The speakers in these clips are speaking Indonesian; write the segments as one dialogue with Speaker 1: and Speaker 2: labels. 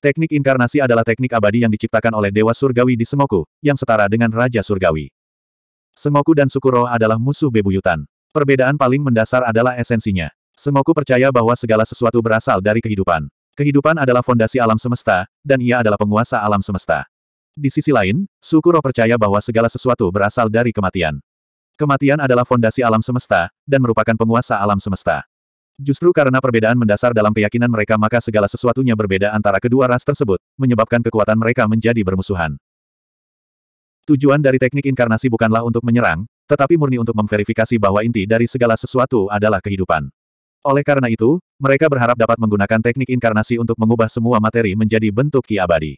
Speaker 1: Teknik inkarnasi adalah teknik abadi yang diciptakan oleh Dewa Surgawi di Semoku, yang setara dengan Raja Surgawi. Semoku dan Sukuro adalah musuh bebuyutan. Perbedaan paling mendasar adalah esensinya. Semoku percaya bahwa segala sesuatu berasal dari kehidupan. Kehidupan adalah fondasi alam semesta, dan ia adalah penguasa alam semesta. Di sisi lain, Sukuro percaya bahwa segala sesuatu berasal dari kematian. Kematian adalah fondasi alam semesta, dan merupakan penguasa alam semesta. Justru karena perbedaan mendasar dalam keyakinan mereka maka segala sesuatunya berbeda antara kedua ras tersebut, menyebabkan kekuatan mereka menjadi bermusuhan. Tujuan dari teknik inkarnasi bukanlah untuk menyerang, tetapi murni untuk memverifikasi bahwa inti dari segala sesuatu adalah kehidupan. Oleh karena itu, mereka berharap dapat menggunakan teknik inkarnasi untuk mengubah semua materi menjadi bentuk ki abadi.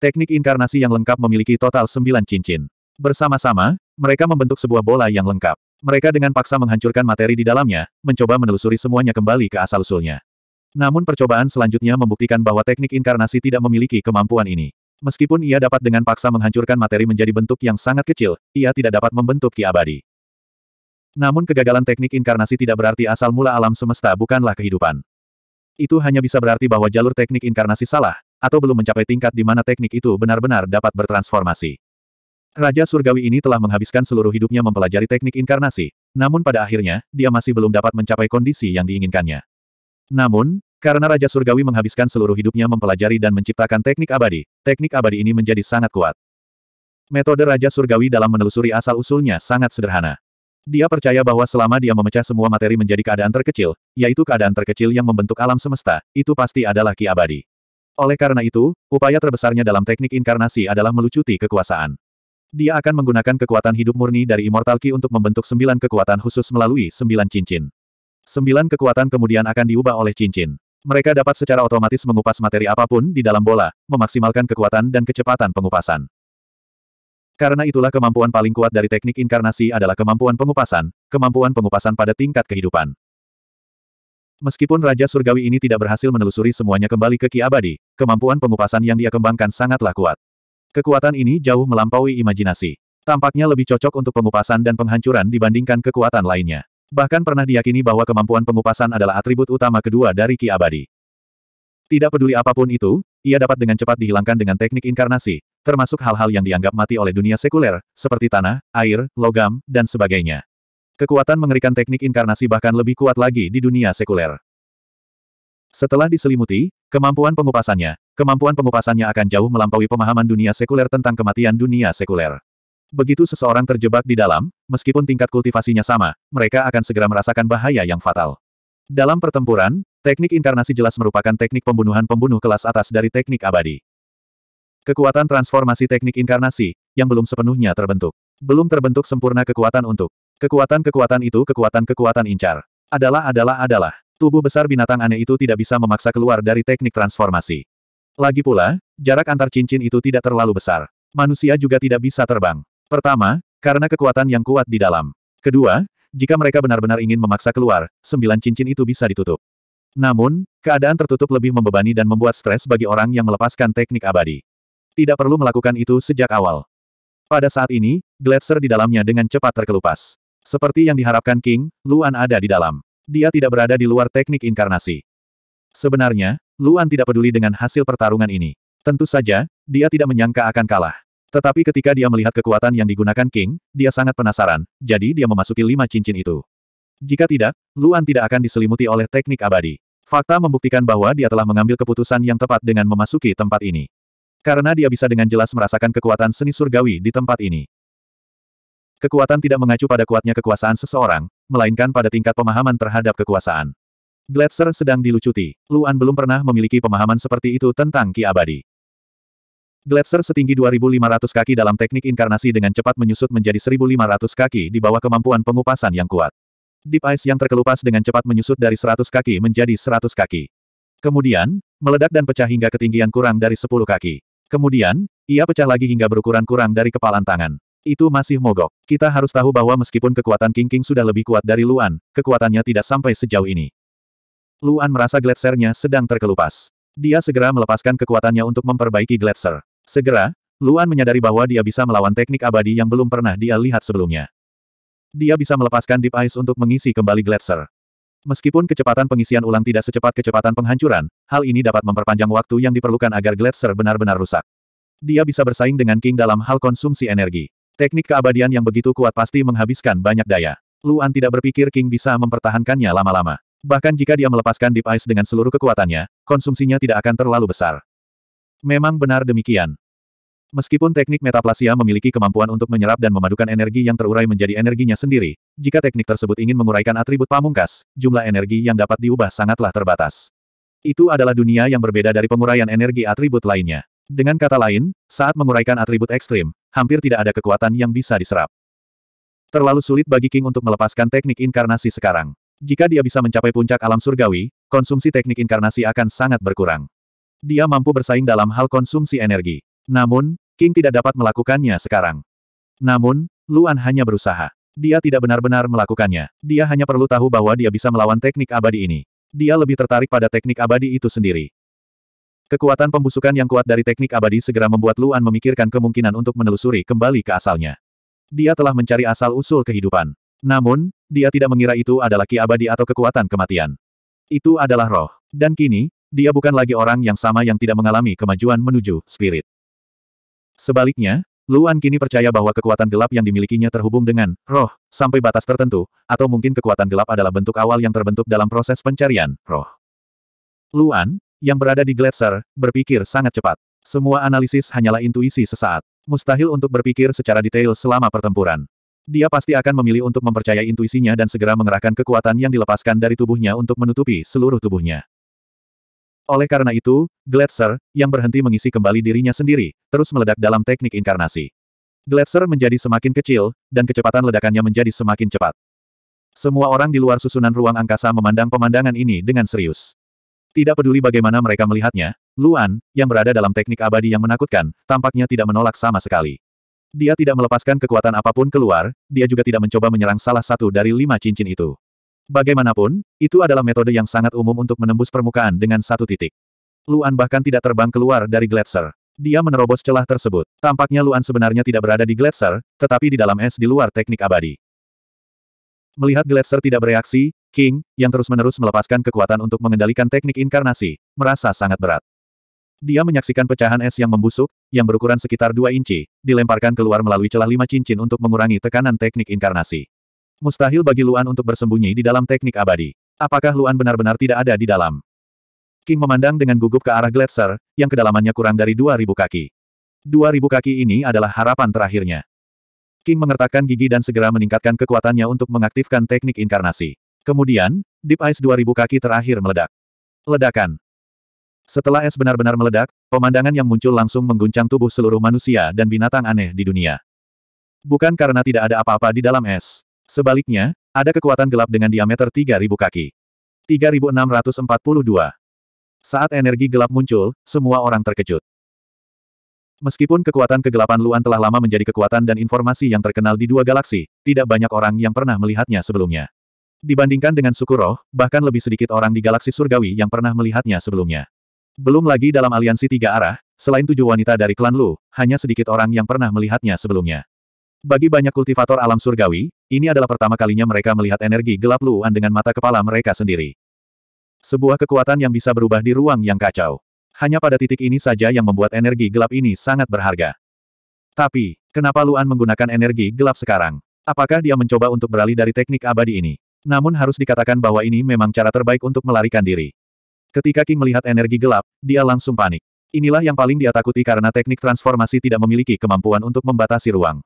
Speaker 1: Teknik inkarnasi yang lengkap memiliki total sembilan cincin. Bersama-sama, mereka membentuk sebuah bola yang lengkap. Mereka dengan paksa menghancurkan materi di dalamnya, mencoba menelusuri semuanya kembali ke asal-usulnya. Namun percobaan selanjutnya membuktikan bahwa teknik inkarnasi tidak memiliki kemampuan ini. Meskipun ia dapat dengan paksa menghancurkan materi menjadi bentuk yang sangat kecil, ia tidak dapat membentuk ki abadi. Namun kegagalan teknik inkarnasi tidak berarti asal mula alam semesta bukanlah kehidupan. Itu hanya bisa berarti bahwa jalur teknik inkarnasi salah, atau belum mencapai tingkat di mana teknik itu benar-benar dapat bertransformasi. Raja Surgawi ini telah menghabiskan seluruh hidupnya mempelajari teknik inkarnasi, namun pada akhirnya, dia masih belum dapat mencapai kondisi yang diinginkannya. Namun, karena Raja Surgawi menghabiskan seluruh hidupnya mempelajari dan menciptakan teknik abadi, teknik abadi ini menjadi sangat kuat. Metode Raja Surgawi dalam menelusuri asal-usulnya sangat sederhana. Dia percaya bahwa selama dia memecah semua materi menjadi keadaan terkecil, yaitu keadaan terkecil yang membentuk alam semesta, itu pasti adalah ki abadi. Oleh karena itu, upaya terbesarnya dalam teknik inkarnasi adalah melucuti kekuasaan. Dia akan menggunakan kekuatan hidup murni dari Immortal Ki untuk membentuk sembilan kekuatan khusus melalui sembilan cincin. Sembilan kekuatan kemudian akan diubah oleh cincin. Mereka dapat secara otomatis mengupas materi apapun di dalam bola, memaksimalkan kekuatan dan kecepatan pengupasan. Karena itulah kemampuan paling kuat dari teknik inkarnasi adalah kemampuan pengupasan, kemampuan pengupasan pada tingkat kehidupan. Meskipun Raja Surgawi ini tidak berhasil menelusuri semuanya kembali ke Ki Abadi, kemampuan pengupasan yang dia kembangkan sangatlah kuat. Kekuatan ini jauh melampaui imajinasi. Tampaknya lebih cocok untuk pengupasan dan penghancuran dibandingkan kekuatan lainnya. Bahkan pernah diyakini bahwa kemampuan pengupasan adalah atribut utama kedua dari Ki Abadi. Tidak peduli apapun itu, ia dapat dengan cepat dihilangkan dengan teknik inkarnasi, termasuk hal-hal yang dianggap mati oleh dunia sekuler, seperti tanah, air, logam, dan sebagainya. Kekuatan mengerikan teknik inkarnasi bahkan lebih kuat lagi di dunia sekuler. Setelah diselimuti, kemampuan pengupasannya, kemampuan pengupasannya akan jauh melampaui pemahaman dunia sekuler tentang kematian dunia sekuler. Begitu seseorang terjebak di dalam, meskipun tingkat kultivasinya sama, mereka akan segera merasakan bahaya yang fatal. Dalam pertempuran, teknik inkarnasi jelas merupakan teknik pembunuhan pembunuh kelas atas dari teknik abadi. Kekuatan transformasi teknik inkarnasi, yang belum sepenuhnya terbentuk. Belum terbentuk sempurna kekuatan untuk. Kekuatan-kekuatan itu kekuatan-kekuatan incar. Adalah adalah adalah. Tubuh besar binatang aneh itu tidak bisa memaksa keluar dari teknik transformasi. Lagi pula, jarak antar cincin itu tidak terlalu besar. Manusia juga tidak bisa terbang. Pertama, karena kekuatan yang kuat di dalam. Kedua, jika mereka benar-benar ingin memaksa keluar, sembilan cincin itu bisa ditutup. Namun, keadaan tertutup lebih membebani dan membuat stres bagi orang yang melepaskan teknik abadi. Tidak perlu melakukan itu sejak awal. Pada saat ini, gletser di dalamnya dengan cepat terkelupas. Seperti yang diharapkan King, Luan ada di dalam dia tidak berada di luar teknik inkarnasi. Sebenarnya, Luan tidak peduli dengan hasil pertarungan ini. Tentu saja, dia tidak menyangka akan kalah. Tetapi ketika dia melihat kekuatan yang digunakan King, dia sangat penasaran, jadi dia memasuki lima cincin itu. Jika tidak, Luan tidak akan diselimuti oleh teknik abadi. Fakta membuktikan bahwa dia telah mengambil keputusan yang tepat dengan memasuki tempat ini. Karena dia bisa dengan jelas merasakan kekuatan seni surgawi di tempat ini. Kekuatan tidak mengacu pada kuatnya kekuasaan seseorang, melainkan pada tingkat pemahaman terhadap kekuasaan. Gletser sedang dilucuti. Luan belum pernah memiliki pemahaman seperti itu tentang Ki Abadi. Gletser setinggi 2.500 kaki dalam teknik inkarnasi dengan cepat menyusut menjadi 1.500 kaki di bawah kemampuan pengupasan yang kuat. Deep Ice yang terkelupas dengan cepat menyusut dari 100 kaki menjadi 100 kaki. Kemudian, meledak dan pecah hingga ketinggian kurang dari 10 kaki. Kemudian, ia pecah lagi hingga berukuran kurang dari kepalan tangan. Itu masih mogok. Kita harus tahu bahwa meskipun kekuatan King King sudah lebih kuat dari Luan, kekuatannya tidak sampai sejauh ini. Luan merasa gletsernya sedang terkelupas. Dia segera melepaskan kekuatannya untuk memperbaiki gletser. Segera, Luan menyadari bahwa dia bisa melawan teknik abadi yang belum pernah dia lihat sebelumnya. Dia bisa melepaskan Deep Ice untuk mengisi kembali gletser. Meskipun kecepatan pengisian ulang tidak secepat kecepatan penghancuran, hal ini dapat memperpanjang waktu yang diperlukan agar gletser benar-benar rusak. Dia bisa bersaing dengan King dalam hal konsumsi energi. Teknik keabadian yang begitu kuat pasti menghabiskan banyak daya. Luan tidak berpikir King bisa mempertahankannya lama-lama. Bahkan jika dia melepaskan Deep Ice dengan seluruh kekuatannya, konsumsinya tidak akan terlalu besar. Memang benar demikian. Meskipun teknik metaplasia memiliki kemampuan untuk menyerap dan memadukan energi yang terurai menjadi energinya sendiri, jika teknik tersebut ingin menguraikan atribut pamungkas, jumlah energi yang dapat diubah sangatlah terbatas. Itu adalah dunia yang berbeda dari penguraian energi atribut lainnya. Dengan kata lain, saat menguraikan atribut ekstrim, hampir tidak ada kekuatan yang bisa diserap. Terlalu sulit bagi King untuk melepaskan teknik inkarnasi sekarang. Jika dia bisa mencapai puncak alam surgawi, konsumsi teknik inkarnasi akan sangat berkurang. Dia mampu bersaing dalam hal konsumsi energi. Namun, King tidak dapat melakukannya sekarang. Namun, Luan hanya berusaha. Dia tidak benar-benar melakukannya. Dia hanya perlu tahu bahwa dia bisa melawan teknik abadi ini. Dia lebih tertarik pada teknik abadi itu sendiri. Kekuatan pembusukan yang kuat dari teknik abadi segera membuat Luan memikirkan kemungkinan untuk menelusuri kembali ke asalnya. Dia telah mencari asal-usul kehidupan. Namun, dia tidak mengira itu adalah ki abadi atau kekuatan kematian. Itu adalah roh. Dan kini, dia bukan lagi orang yang sama yang tidak mengalami kemajuan menuju spirit. Sebaliknya, Luan kini percaya bahwa kekuatan gelap yang dimilikinya terhubung dengan roh, sampai batas tertentu, atau mungkin kekuatan gelap adalah bentuk awal yang terbentuk dalam proses pencarian roh. Luan, yang berada di gletser, berpikir sangat cepat. Semua analisis hanyalah intuisi sesaat. Mustahil untuk berpikir secara detail selama pertempuran. Dia pasti akan memilih untuk mempercayai intuisinya dan segera mengerahkan kekuatan yang dilepaskan dari tubuhnya untuk menutupi seluruh tubuhnya. Oleh karena itu, Gletser, yang berhenti mengisi kembali dirinya sendiri, terus meledak dalam teknik inkarnasi. Gletser menjadi semakin kecil, dan kecepatan ledakannya menjadi semakin cepat. Semua orang di luar susunan ruang angkasa memandang pemandangan ini dengan serius. Tidak peduli bagaimana mereka melihatnya, Luan, yang berada dalam teknik abadi yang menakutkan, tampaknya tidak menolak sama sekali. Dia tidak melepaskan kekuatan apapun keluar, dia juga tidak mencoba menyerang salah satu dari lima cincin itu. Bagaimanapun, itu adalah metode yang sangat umum untuk menembus permukaan dengan satu titik. Luan bahkan tidak terbang keluar dari gletser. Dia menerobos celah tersebut. Tampaknya Luan sebenarnya tidak berada di gletser, tetapi di dalam es di luar teknik abadi. Melihat gletser tidak bereaksi, King, yang terus-menerus melepaskan kekuatan untuk mengendalikan teknik inkarnasi, merasa sangat berat. Dia menyaksikan pecahan es yang membusuk, yang berukuran sekitar 2 inci, dilemparkan keluar melalui celah lima cincin untuk mengurangi tekanan teknik inkarnasi. Mustahil bagi Luan untuk bersembunyi di dalam teknik abadi. Apakah Luan benar-benar tidak ada di dalam? King memandang dengan gugup ke arah Gletser, yang kedalamannya kurang dari 2.000 kaki. 2.000 kaki ini adalah harapan terakhirnya. King mengertakkan gigi dan segera meningkatkan kekuatannya untuk mengaktifkan teknik inkarnasi. Kemudian, Deep Ice 2000 kaki terakhir meledak. Ledakan. Setelah es benar-benar meledak, pemandangan yang muncul langsung mengguncang tubuh seluruh manusia dan binatang aneh di dunia. Bukan karena tidak ada apa-apa di dalam es. Sebaliknya, ada kekuatan gelap dengan diameter 3000 kaki. 3642. Saat energi gelap muncul, semua orang terkejut. Meskipun kekuatan kegelapan Luan telah lama menjadi kekuatan dan informasi yang terkenal di dua galaksi, tidak banyak orang yang pernah melihatnya sebelumnya. Dibandingkan dengan Sukuroh, bahkan lebih sedikit orang di galaksi surgawi yang pernah melihatnya sebelumnya. Belum lagi dalam aliansi tiga arah, selain tujuh wanita dari klan Lu, hanya sedikit orang yang pernah melihatnya sebelumnya. Bagi banyak kultivator alam surgawi, ini adalah pertama kalinya mereka melihat energi gelap Luan dengan mata kepala mereka sendiri. Sebuah kekuatan yang bisa berubah di ruang yang kacau. Hanya pada titik ini saja yang membuat energi gelap ini sangat berharga. Tapi, kenapa Luan menggunakan energi gelap sekarang? Apakah dia mencoba untuk beralih dari teknik abadi ini? Namun harus dikatakan bahwa ini memang cara terbaik untuk melarikan diri. Ketika King melihat energi gelap, dia langsung panik. Inilah yang paling dia takuti karena teknik transformasi tidak memiliki kemampuan untuk membatasi ruang.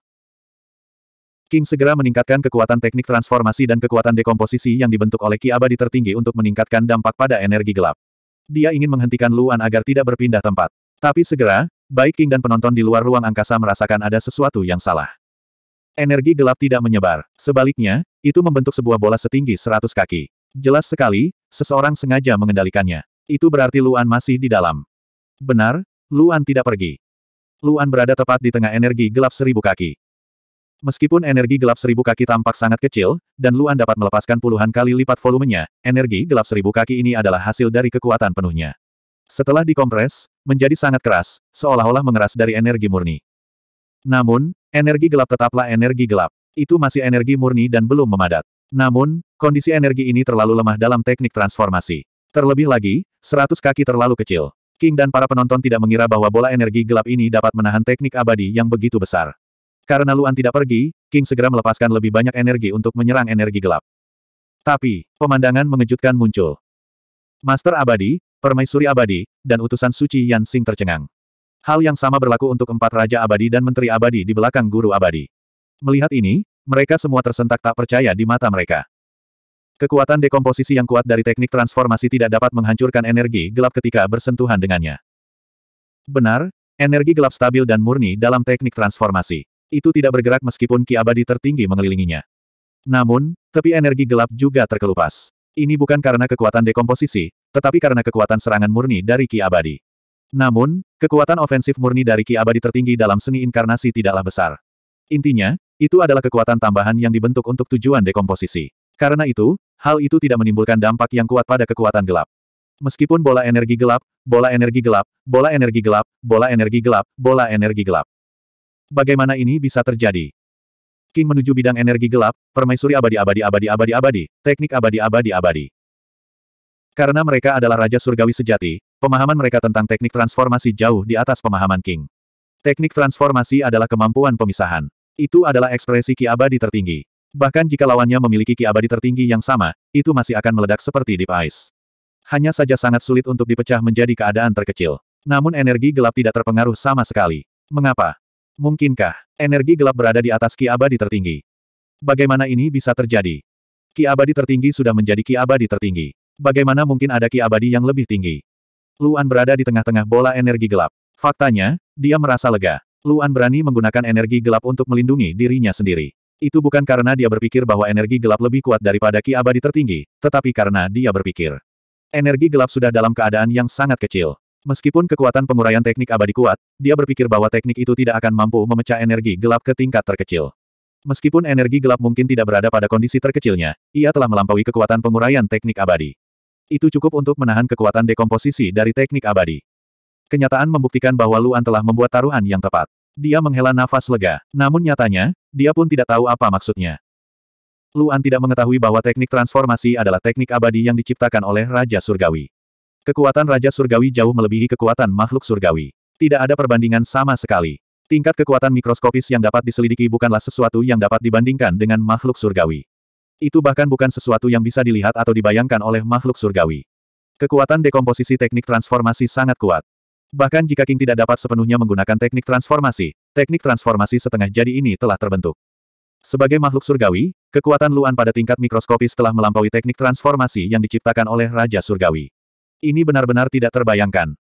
Speaker 1: King segera meningkatkan kekuatan teknik transformasi dan kekuatan dekomposisi yang dibentuk oleh Ki Abadi tertinggi untuk meningkatkan dampak pada energi gelap. Dia ingin menghentikan Luan agar tidak berpindah tempat. Tapi segera, baik King dan penonton di luar ruang angkasa merasakan ada sesuatu yang salah. Energi gelap tidak menyebar. Sebaliknya, itu membentuk sebuah bola setinggi seratus kaki. Jelas sekali, seseorang sengaja mengendalikannya. Itu berarti Luan masih di dalam. Benar, Luan tidak pergi. Luan berada tepat di tengah energi gelap seribu kaki. Meskipun energi gelap seribu kaki tampak sangat kecil, dan Luan dapat melepaskan puluhan kali lipat volumenya, energi gelap seribu kaki ini adalah hasil dari kekuatan penuhnya. Setelah dikompres, menjadi sangat keras, seolah-olah mengeras dari energi murni. Namun, energi gelap tetaplah energi gelap. Itu masih energi murni dan belum memadat. Namun, kondisi energi ini terlalu lemah dalam teknik transformasi. Terlebih lagi, seratus kaki terlalu kecil. King dan para penonton tidak mengira bahwa bola energi gelap ini dapat menahan teknik abadi yang begitu besar. Karena Luan tidak pergi, King segera melepaskan lebih banyak energi untuk menyerang energi gelap. Tapi, pemandangan mengejutkan muncul. Master abadi, permaisuri abadi, dan utusan suci Yan Xing tercengang. Hal yang sama berlaku untuk empat Raja Abadi dan Menteri Abadi di belakang Guru Abadi. Melihat ini, mereka semua tersentak tak percaya di mata mereka. Kekuatan dekomposisi yang kuat dari teknik transformasi tidak dapat menghancurkan energi gelap ketika bersentuhan dengannya. Benar, energi gelap stabil dan murni dalam teknik transformasi. Itu tidak bergerak meskipun ki abadi tertinggi mengelilinginya. Namun, tepi energi gelap juga terkelupas. Ini bukan karena kekuatan dekomposisi, tetapi karena kekuatan serangan murni dari ki abadi. Namun, kekuatan ofensif murni dari Ki Abadi tertinggi dalam seni inkarnasi tidaklah besar. Intinya, itu adalah kekuatan tambahan yang dibentuk untuk tujuan dekomposisi. Karena itu, hal itu tidak menimbulkan dampak yang kuat pada kekuatan gelap. Meskipun bola energi gelap, bola energi gelap, bola energi gelap, bola energi gelap, bola energi gelap. Bagaimana ini bisa terjadi? King menuju bidang energi gelap, permaisuri abadi-abadi-abadi-abadi-abadi, teknik abadi-abadi-abadi. Karena mereka adalah Raja Surgawi sejati, Pemahaman mereka tentang teknik transformasi jauh di atas pemahaman King. Teknik transformasi adalah kemampuan pemisahan. Itu adalah ekspresi ki abadi tertinggi. Bahkan jika lawannya memiliki ki abadi tertinggi yang sama, itu masih akan meledak seperti Deep Ice. Hanya saja sangat sulit untuk dipecah menjadi keadaan terkecil. Namun energi gelap tidak terpengaruh sama sekali. Mengapa? Mungkinkah, energi gelap berada di atas ki abadi tertinggi? Bagaimana ini bisa terjadi? Ki abadi tertinggi sudah menjadi ki abadi tertinggi. Bagaimana mungkin ada ki abadi yang lebih tinggi? Luan berada di tengah-tengah bola energi gelap. Faktanya, dia merasa lega. Luan berani menggunakan energi gelap untuk melindungi dirinya sendiri. Itu bukan karena dia berpikir bahwa energi gelap lebih kuat daripada ki abadi tertinggi, tetapi karena dia berpikir. Energi gelap sudah dalam keadaan yang sangat kecil. Meskipun kekuatan penguraian teknik abadi kuat, dia berpikir bahwa teknik itu tidak akan mampu memecah energi gelap ke tingkat terkecil. Meskipun energi gelap mungkin tidak berada pada kondisi terkecilnya, ia telah melampaui kekuatan penguraian teknik abadi. Itu cukup untuk menahan kekuatan dekomposisi dari teknik abadi. Kenyataan membuktikan bahwa Luan telah membuat taruhan yang tepat. Dia menghela nafas lega, namun nyatanya, dia pun tidak tahu apa maksudnya. Luan tidak mengetahui bahwa teknik transformasi adalah teknik abadi yang diciptakan oleh Raja Surgawi. Kekuatan Raja Surgawi jauh melebihi kekuatan makhluk surgawi. Tidak ada perbandingan sama sekali. Tingkat kekuatan mikroskopis yang dapat diselidiki bukanlah sesuatu yang dapat dibandingkan dengan makhluk surgawi. Itu bahkan bukan sesuatu yang bisa dilihat atau dibayangkan oleh makhluk surgawi. Kekuatan dekomposisi teknik transformasi sangat kuat. Bahkan jika King tidak dapat sepenuhnya menggunakan teknik transformasi, teknik transformasi setengah jadi ini telah terbentuk. Sebagai makhluk surgawi, kekuatan Luan pada tingkat mikroskopis telah melampaui teknik transformasi yang diciptakan oleh Raja Surgawi. Ini benar-benar tidak terbayangkan.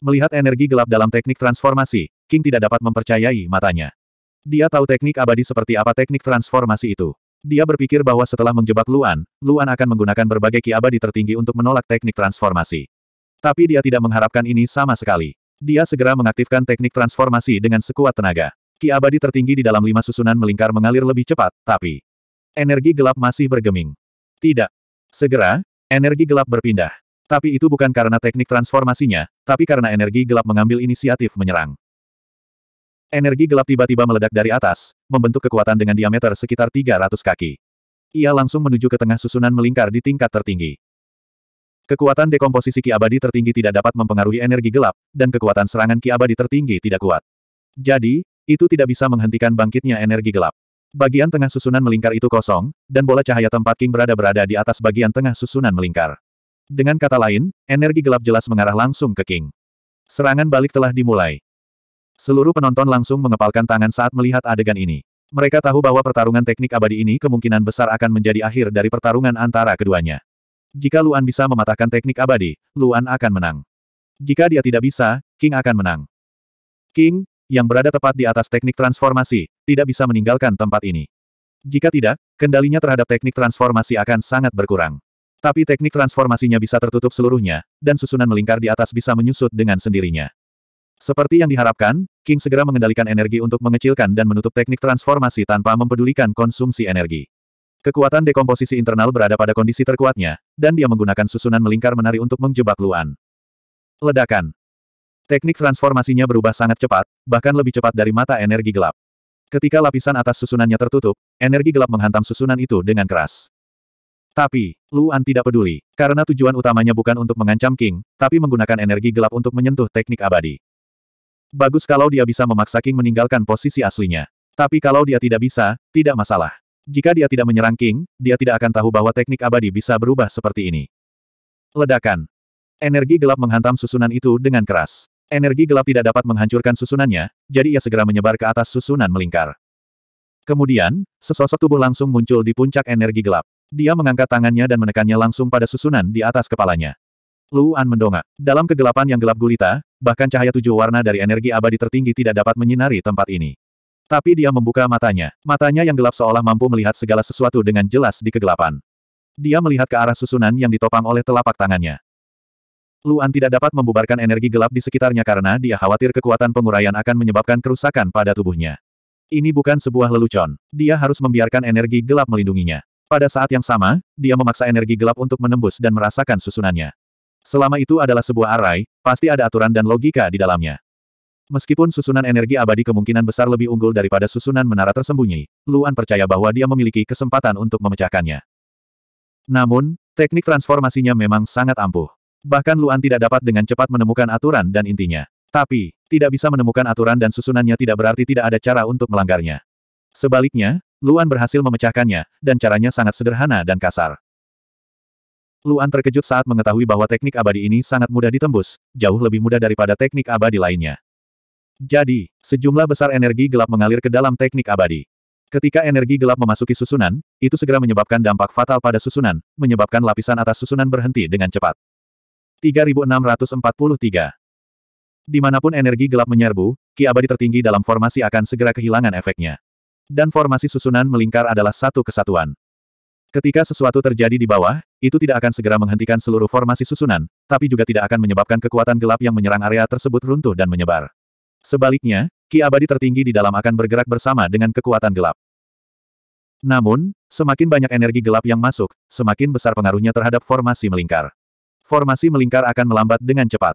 Speaker 1: Melihat energi gelap dalam teknik transformasi, King tidak dapat mempercayai matanya. Dia tahu teknik abadi seperti apa teknik transformasi itu. Dia berpikir bahwa setelah menjebak Luan, Luan akan menggunakan berbagai ki abadi tertinggi untuk menolak teknik transformasi. Tapi dia tidak mengharapkan ini sama sekali. Dia segera mengaktifkan teknik transformasi dengan sekuat tenaga. Ki abadi tertinggi di dalam lima susunan melingkar mengalir lebih cepat, tapi energi gelap masih bergeming. Tidak. Segera, energi gelap berpindah. Tapi itu bukan karena teknik transformasinya, tapi karena energi gelap mengambil inisiatif menyerang. Energi gelap tiba-tiba meledak dari atas, membentuk kekuatan dengan diameter sekitar 300 kaki. Ia langsung menuju ke tengah susunan melingkar di tingkat tertinggi. Kekuatan dekomposisi Ki Abadi tertinggi tidak dapat mempengaruhi energi gelap, dan kekuatan serangan Ki Abadi tertinggi tidak kuat. Jadi, itu tidak bisa menghentikan bangkitnya energi gelap. Bagian tengah susunan melingkar itu kosong, dan bola cahaya tempat King berada berada di atas bagian tengah susunan melingkar. Dengan kata lain, energi gelap jelas mengarah langsung ke King. Serangan balik telah dimulai. Seluruh penonton langsung mengepalkan tangan saat melihat adegan ini. Mereka tahu bahwa pertarungan teknik abadi ini kemungkinan besar akan menjadi akhir dari pertarungan antara keduanya. Jika Luan bisa mematahkan teknik abadi, Luan akan menang. Jika dia tidak bisa, King akan menang. King, yang berada tepat di atas teknik transformasi, tidak bisa meninggalkan tempat ini. Jika tidak, kendalinya terhadap teknik transformasi akan sangat berkurang. Tapi teknik transformasinya bisa tertutup seluruhnya, dan susunan melingkar di atas bisa menyusut dengan sendirinya. Seperti yang diharapkan, King segera mengendalikan energi untuk mengecilkan dan menutup teknik transformasi tanpa mempedulikan konsumsi energi. Kekuatan dekomposisi internal berada pada kondisi terkuatnya, dan dia menggunakan susunan melingkar menari untuk menjebak Luan. Ledakan. Teknik transformasinya berubah sangat cepat, bahkan lebih cepat dari mata energi gelap. Ketika lapisan atas susunannya tertutup, energi gelap menghantam susunan itu dengan keras. Tapi, Luan tidak peduli, karena tujuan utamanya bukan untuk mengancam King, tapi menggunakan energi gelap untuk menyentuh teknik abadi. Bagus kalau dia bisa memaksa King meninggalkan posisi aslinya. Tapi kalau dia tidak bisa, tidak masalah. Jika dia tidak menyerang King, dia tidak akan tahu bahwa teknik abadi bisa berubah seperti ini. Ledakan. Energi gelap menghantam susunan itu dengan keras. Energi gelap tidak dapat menghancurkan susunannya, jadi ia segera menyebar ke atas susunan melingkar. Kemudian, sesosok tubuh langsung muncul di puncak energi gelap. Dia mengangkat tangannya dan menekannya langsung pada susunan di atas kepalanya. Luan mendongak. Dalam kegelapan yang gelap gulita, bahkan cahaya tujuh warna dari energi abadi tertinggi tidak dapat menyinari tempat ini. Tapi dia membuka matanya. Matanya yang gelap seolah mampu melihat segala sesuatu dengan jelas di kegelapan. Dia melihat ke arah susunan yang ditopang oleh telapak tangannya. Luan tidak dapat membubarkan energi gelap di sekitarnya karena dia khawatir kekuatan penguraian akan menyebabkan kerusakan pada tubuhnya. Ini bukan sebuah lelucon. Dia harus membiarkan energi gelap melindunginya. Pada saat yang sama, dia memaksa energi gelap untuk menembus dan merasakan susunannya. Selama itu adalah sebuah arai, pasti ada aturan dan logika di dalamnya. Meskipun susunan energi abadi kemungkinan besar lebih unggul daripada susunan menara tersembunyi, Luan percaya bahwa dia memiliki kesempatan untuk memecahkannya. Namun, teknik transformasinya memang sangat ampuh. Bahkan Luan tidak dapat dengan cepat menemukan aturan dan intinya. Tapi, tidak bisa menemukan aturan dan susunannya tidak berarti tidak ada cara untuk melanggarnya. Sebaliknya, Luan berhasil memecahkannya, dan caranya sangat sederhana dan kasar. Luan terkejut saat mengetahui bahwa teknik abadi ini sangat mudah ditembus, jauh lebih mudah daripada teknik abadi lainnya. Jadi, sejumlah besar energi gelap mengalir ke dalam teknik abadi. Ketika energi gelap memasuki susunan, itu segera menyebabkan dampak fatal pada susunan, menyebabkan lapisan atas susunan berhenti dengan cepat. 3643 Dimanapun energi gelap menyerbu, ki abadi tertinggi dalam formasi akan segera kehilangan efeknya. Dan formasi susunan melingkar adalah satu kesatuan. Ketika sesuatu terjadi di bawah, itu tidak akan segera menghentikan seluruh formasi susunan, tapi juga tidak akan menyebabkan kekuatan gelap yang menyerang area tersebut runtuh dan menyebar. Sebaliknya, ki abadi tertinggi di dalam akan bergerak bersama dengan kekuatan gelap. Namun, semakin banyak energi gelap yang masuk, semakin besar pengaruhnya terhadap formasi melingkar. Formasi melingkar akan melambat dengan cepat.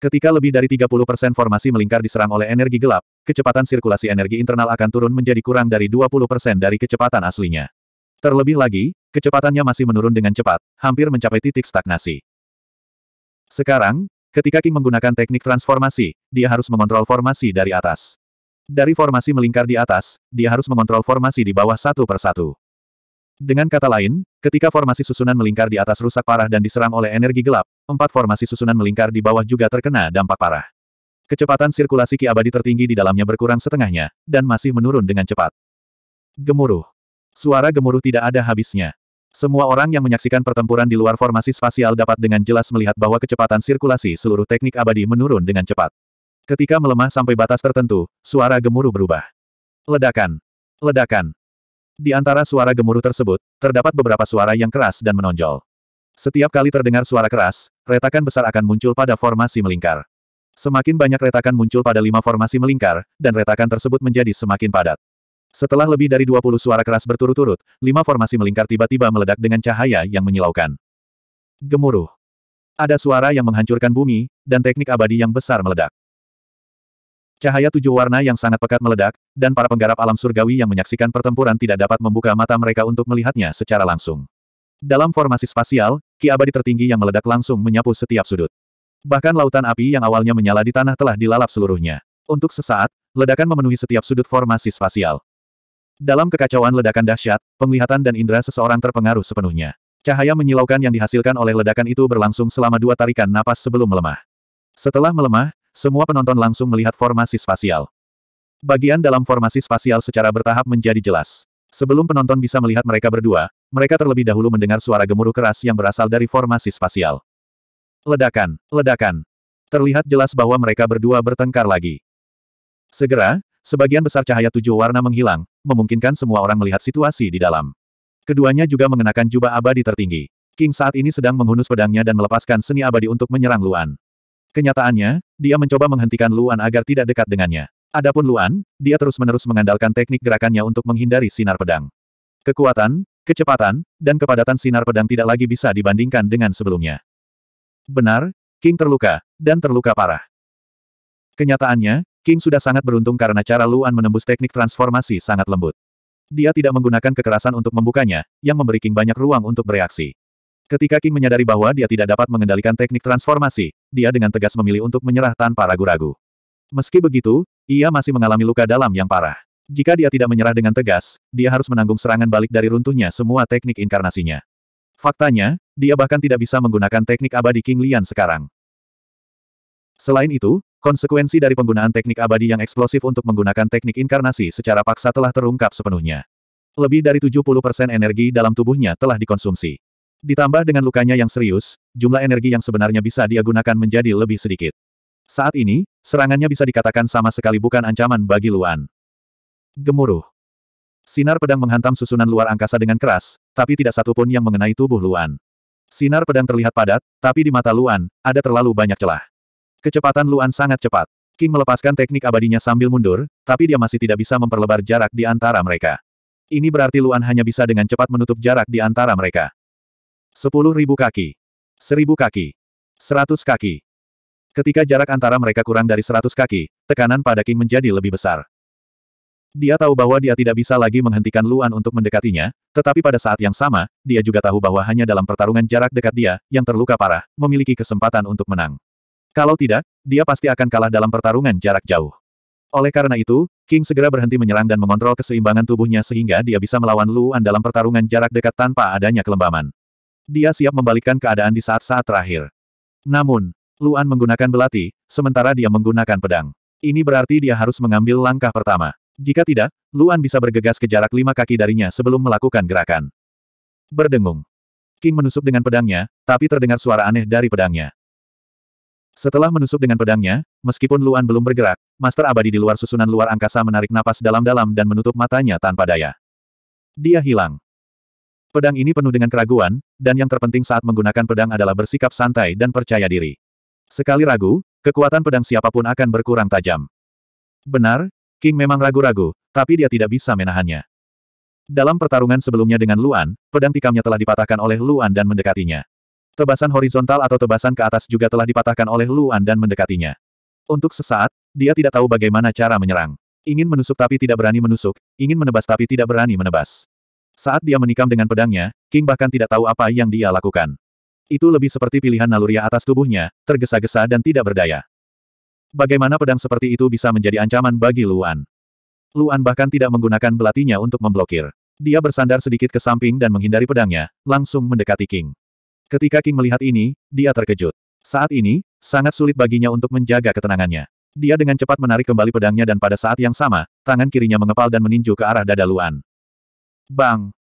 Speaker 1: Ketika lebih dari 30% formasi melingkar diserang oleh energi gelap, kecepatan sirkulasi energi internal akan turun menjadi kurang dari 20% dari kecepatan aslinya. Terlebih lagi, kecepatannya masih menurun dengan cepat, hampir mencapai titik stagnasi. Sekarang, ketika King menggunakan teknik transformasi, dia harus mengontrol formasi dari atas. Dari formasi melingkar di atas, dia harus mengontrol formasi di bawah satu persatu. Dengan kata lain, ketika formasi susunan melingkar di atas rusak parah dan diserang oleh energi gelap, empat formasi susunan melingkar di bawah juga terkena dampak parah. Kecepatan sirkulasi ki abadi tertinggi di dalamnya berkurang setengahnya, dan masih menurun dengan cepat. Gemuruh. Suara gemuruh tidak ada habisnya. Semua orang yang menyaksikan pertempuran di luar formasi spasial dapat dengan jelas melihat bahwa kecepatan sirkulasi seluruh teknik abadi menurun dengan cepat. Ketika melemah sampai batas tertentu, suara gemuruh berubah. Ledakan. Ledakan. Di antara suara gemuruh tersebut, terdapat beberapa suara yang keras dan menonjol. Setiap kali terdengar suara keras, retakan besar akan muncul pada formasi melingkar. Semakin banyak retakan muncul pada lima formasi melingkar, dan retakan tersebut menjadi semakin padat. Setelah lebih dari 20 suara keras berturut-turut, lima formasi melingkar tiba-tiba meledak dengan cahaya yang menyilaukan. Gemuruh. Ada suara yang menghancurkan bumi, dan teknik abadi yang besar meledak. Cahaya tujuh warna yang sangat pekat meledak, dan para penggarap alam surgawi yang menyaksikan pertempuran tidak dapat membuka mata mereka untuk melihatnya secara langsung. Dalam formasi spasial, ki abadi tertinggi yang meledak langsung menyapu setiap sudut. Bahkan lautan api yang awalnya menyala di tanah telah dilalap seluruhnya. Untuk sesaat, ledakan memenuhi setiap sudut formasi spasial. Dalam kekacauan ledakan dahsyat, penglihatan dan indera seseorang terpengaruh sepenuhnya. Cahaya menyilaukan yang dihasilkan oleh ledakan itu berlangsung selama dua tarikan napas sebelum melemah. Setelah melemah, semua penonton langsung melihat formasi spasial. Bagian dalam formasi spasial secara bertahap menjadi jelas. Sebelum penonton bisa melihat mereka berdua, mereka terlebih dahulu mendengar suara gemuruh keras yang berasal dari formasi spasial. Ledakan, ledakan. Terlihat jelas bahwa mereka berdua bertengkar lagi. Segera, Sebagian besar cahaya tujuh warna menghilang, memungkinkan semua orang melihat situasi di dalam. Keduanya juga mengenakan jubah abadi tertinggi. King saat ini sedang menghunus pedangnya dan melepaskan seni abadi untuk menyerang Luan. Kenyataannya, dia mencoba menghentikan Luan agar tidak dekat dengannya. Adapun Luan, dia terus-menerus mengandalkan teknik gerakannya untuk menghindari sinar pedang. Kekuatan, kecepatan, dan kepadatan sinar pedang tidak lagi bisa dibandingkan dengan sebelumnya. Benar, King terluka, dan terluka parah. Kenyataannya, King sudah sangat beruntung karena cara Luan menembus teknik transformasi sangat lembut. Dia tidak menggunakan kekerasan untuk membukanya, yang memberi King banyak ruang untuk bereaksi. Ketika King menyadari bahwa dia tidak dapat mengendalikan teknik transformasi, dia dengan tegas memilih untuk menyerah tanpa ragu-ragu. Meski begitu, ia masih mengalami luka dalam yang parah. Jika dia tidak menyerah dengan tegas, dia harus menanggung serangan balik dari runtuhnya semua teknik inkarnasinya. Faktanya, dia bahkan tidak bisa menggunakan teknik abadi King Lian sekarang. Selain itu, Konsekuensi dari penggunaan teknik abadi yang eksplosif untuk menggunakan teknik inkarnasi secara paksa telah terungkap sepenuhnya. Lebih dari 70% energi dalam tubuhnya telah dikonsumsi. Ditambah dengan lukanya yang serius, jumlah energi yang sebenarnya bisa dia gunakan menjadi lebih sedikit. Saat ini, serangannya bisa dikatakan sama sekali bukan ancaman bagi Luan. Gemuruh. Sinar pedang menghantam susunan luar angkasa dengan keras, tapi tidak satu pun yang mengenai tubuh Luan. Sinar pedang terlihat padat, tapi di mata Luan, ada terlalu banyak celah. Kecepatan Luan sangat cepat. King melepaskan teknik abadinya sambil mundur, tapi dia masih tidak bisa memperlebar jarak di antara mereka. Ini berarti Luan hanya bisa dengan cepat menutup jarak di antara mereka. Sepuluh ribu kaki. Seribu kaki. Seratus kaki. Ketika jarak antara mereka kurang dari seratus kaki, tekanan pada King menjadi lebih besar. Dia tahu bahwa dia tidak bisa lagi menghentikan Luan untuk mendekatinya, tetapi pada saat yang sama, dia juga tahu bahwa hanya dalam pertarungan jarak dekat dia, yang terluka parah, memiliki kesempatan untuk menang. Kalau tidak, dia pasti akan kalah dalam pertarungan jarak jauh. Oleh karena itu, King segera berhenti menyerang dan mengontrol keseimbangan tubuhnya sehingga dia bisa melawan Luan dalam pertarungan jarak dekat tanpa adanya kelembaman. Dia siap membalikkan keadaan di saat-saat terakhir. Namun, Luan menggunakan belati, sementara dia menggunakan pedang. Ini berarti dia harus mengambil langkah pertama. Jika tidak, Luan bisa bergegas ke jarak lima kaki darinya sebelum melakukan gerakan. Berdengung. King menusuk dengan pedangnya, tapi terdengar suara aneh dari pedangnya. Setelah menusuk dengan pedangnya, meskipun Luan belum bergerak, Master Abadi di luar susunan luar angkasa menarik napas dalam-dalam dan menutup matanya tanpa daya. Dia hilang. Pedang ini penuh dengan keraguan, dan yang terpenting saat menggunakan pedang adalah bersikap santai dan percaya diri. Sekali ragu, kekuatan pedang siapapun akan berkurang tajam. Benar, King memang ragu-ragu, tapi dia tidak bisa menahannya. Dalam pertarungan sebelumnya dengan Luan, pedang tikamnya telah dipatahkan oleh Luan dan mendekatinya. Tebasan horizontal atau tebasan ke atas juga telah dipatahkan oleh Luan dan mendekatinya. Untuk sesaat, dia tidak tahu bagaimana cara menyerang. Ingin menusuk tapi tidak berani menusuk, ingin menebas tapi tidak berani menebas. Saat dia menikam dengan pedangnya, King bahkan tidak tahu apa yang dia lakukan. Itu lebih seperti pilihan naluriah atas tubuhnya, tergesa-gesa dan tidak berdaya. Bagaimana pedang seperti itu bisa menjadi ancaman bagi Luan? Luan bahkan tidak menggunakan belatinya untuk memblokir. Dia bersandar sedikit ke samping dan menghindari pedangnya, langsung mendekati King. Ketika King melihat ini, dia terkejut. Saat ini, sangat sulit baginya untuk menjaga ketenangannya. Dia dengan cepat menarik kembali pedangnya dan pada saat yang sama, tangan kirinya mengepal dan meninju ke arah dada Luan. Bang!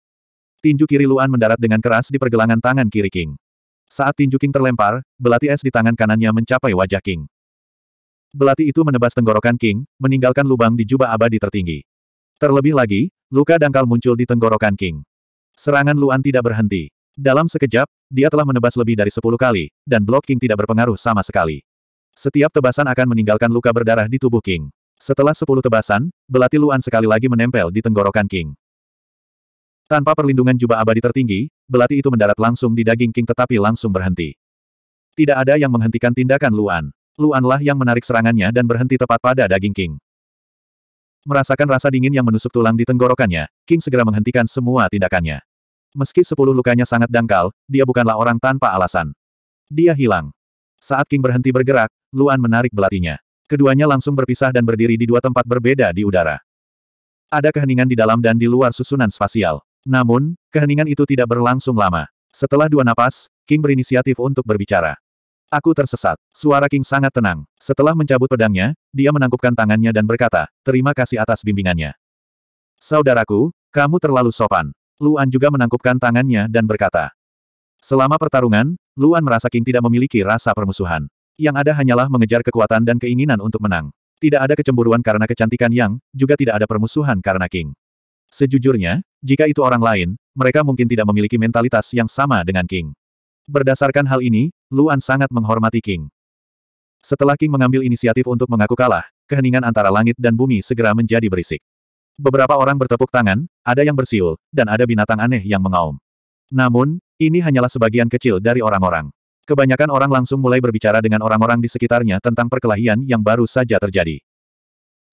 Speaker 1: Tinju kiri Luan mendarat dengan keras di pergelangan tangan kiri King. Saat tinju King terlempar, belati es di tangan kanannya mencapai wajah King. Belati itu menebas tenggorokan King, meninggalkan lubang di jubah abadi tertinggi. Terlebih lagi, luka dangkal muncul di tenggorokan King. Serangan Luan tidak berhenti. Dalam sekejap, dia telah menebas lebih dari sepuluh kali, dan blok King tidak berpengaruh sama sekali. Setiap tebasan akan meninggalkan luka berdarah di tubuh King. Setelah sepuluh tebasan, belati Luan sekali lagi menempel di tenggorokan King. Tanpa perlindungan jubah abadi tertinggi, belati itu mendarat langsung di daging King tetapi langsung berhenti. Tidak ada yang menghentikan tindakan Luan. Luanlah yang menarik serangannya dan berhenti tepat pada daging King. Merasakan rasa dingin yang menusuk tulang di tenggorokannya, King segera menghentikan semua tindakannya. Meski sepuluh lukanya sangat dangkal, dia bukanlah orang tanpa alasan. Dia hilang. Saat King berhenti bergerak, Luan menarik belatinya. Keduanya langsung berpisah dan berdiri di dua tempat berbeda di udara. Ada keheningan di dalam dan di luar susunan spasial. Namun, keheningan itu tidak berlangsung lama. Setelah dua napas, King berinisiatif untuk berbicara. Aku tersesat. Suara King sangat tenang. Setelah mencabut pedangnya, dia menangkupkan tangannya dan berkata, terima kasih atas bimbingannya. Saudaraku, kamu terlalu sopan. Luan juga menangkupkan tangannya dan berkata. Selama pertarungan, Luan merasa King tidak memiliki rasa permusuhan. Yang ada hanyalah mengejar kekuatan dan keinginan untuk menang. Tidak ada kecemburuan karena kecantikan Yang, juga tidak ada permusuhan karena King. Sejujurnya, jika itu orang lain, mereka mungkin tidak memiliki mentalitas yang sama dengan King. Berdasarkan hal ini, Luan sangat menghormati King. Setelah King mengambil inisiatif untuk mengaku kalah, keheningan antara langit dan bumi segera menjadi berisik. Beberapa orang bertepuk tangan, ada yang bersiul, dan ada binatang aneh yang mengaum. Namun, ini hanyalah sebagian kecil dari orang-orang. Kebanyakan orang langsung mulai berbicara dengan orang-orang di sekitarnya tentang perkelahian yang baru saja terjadi.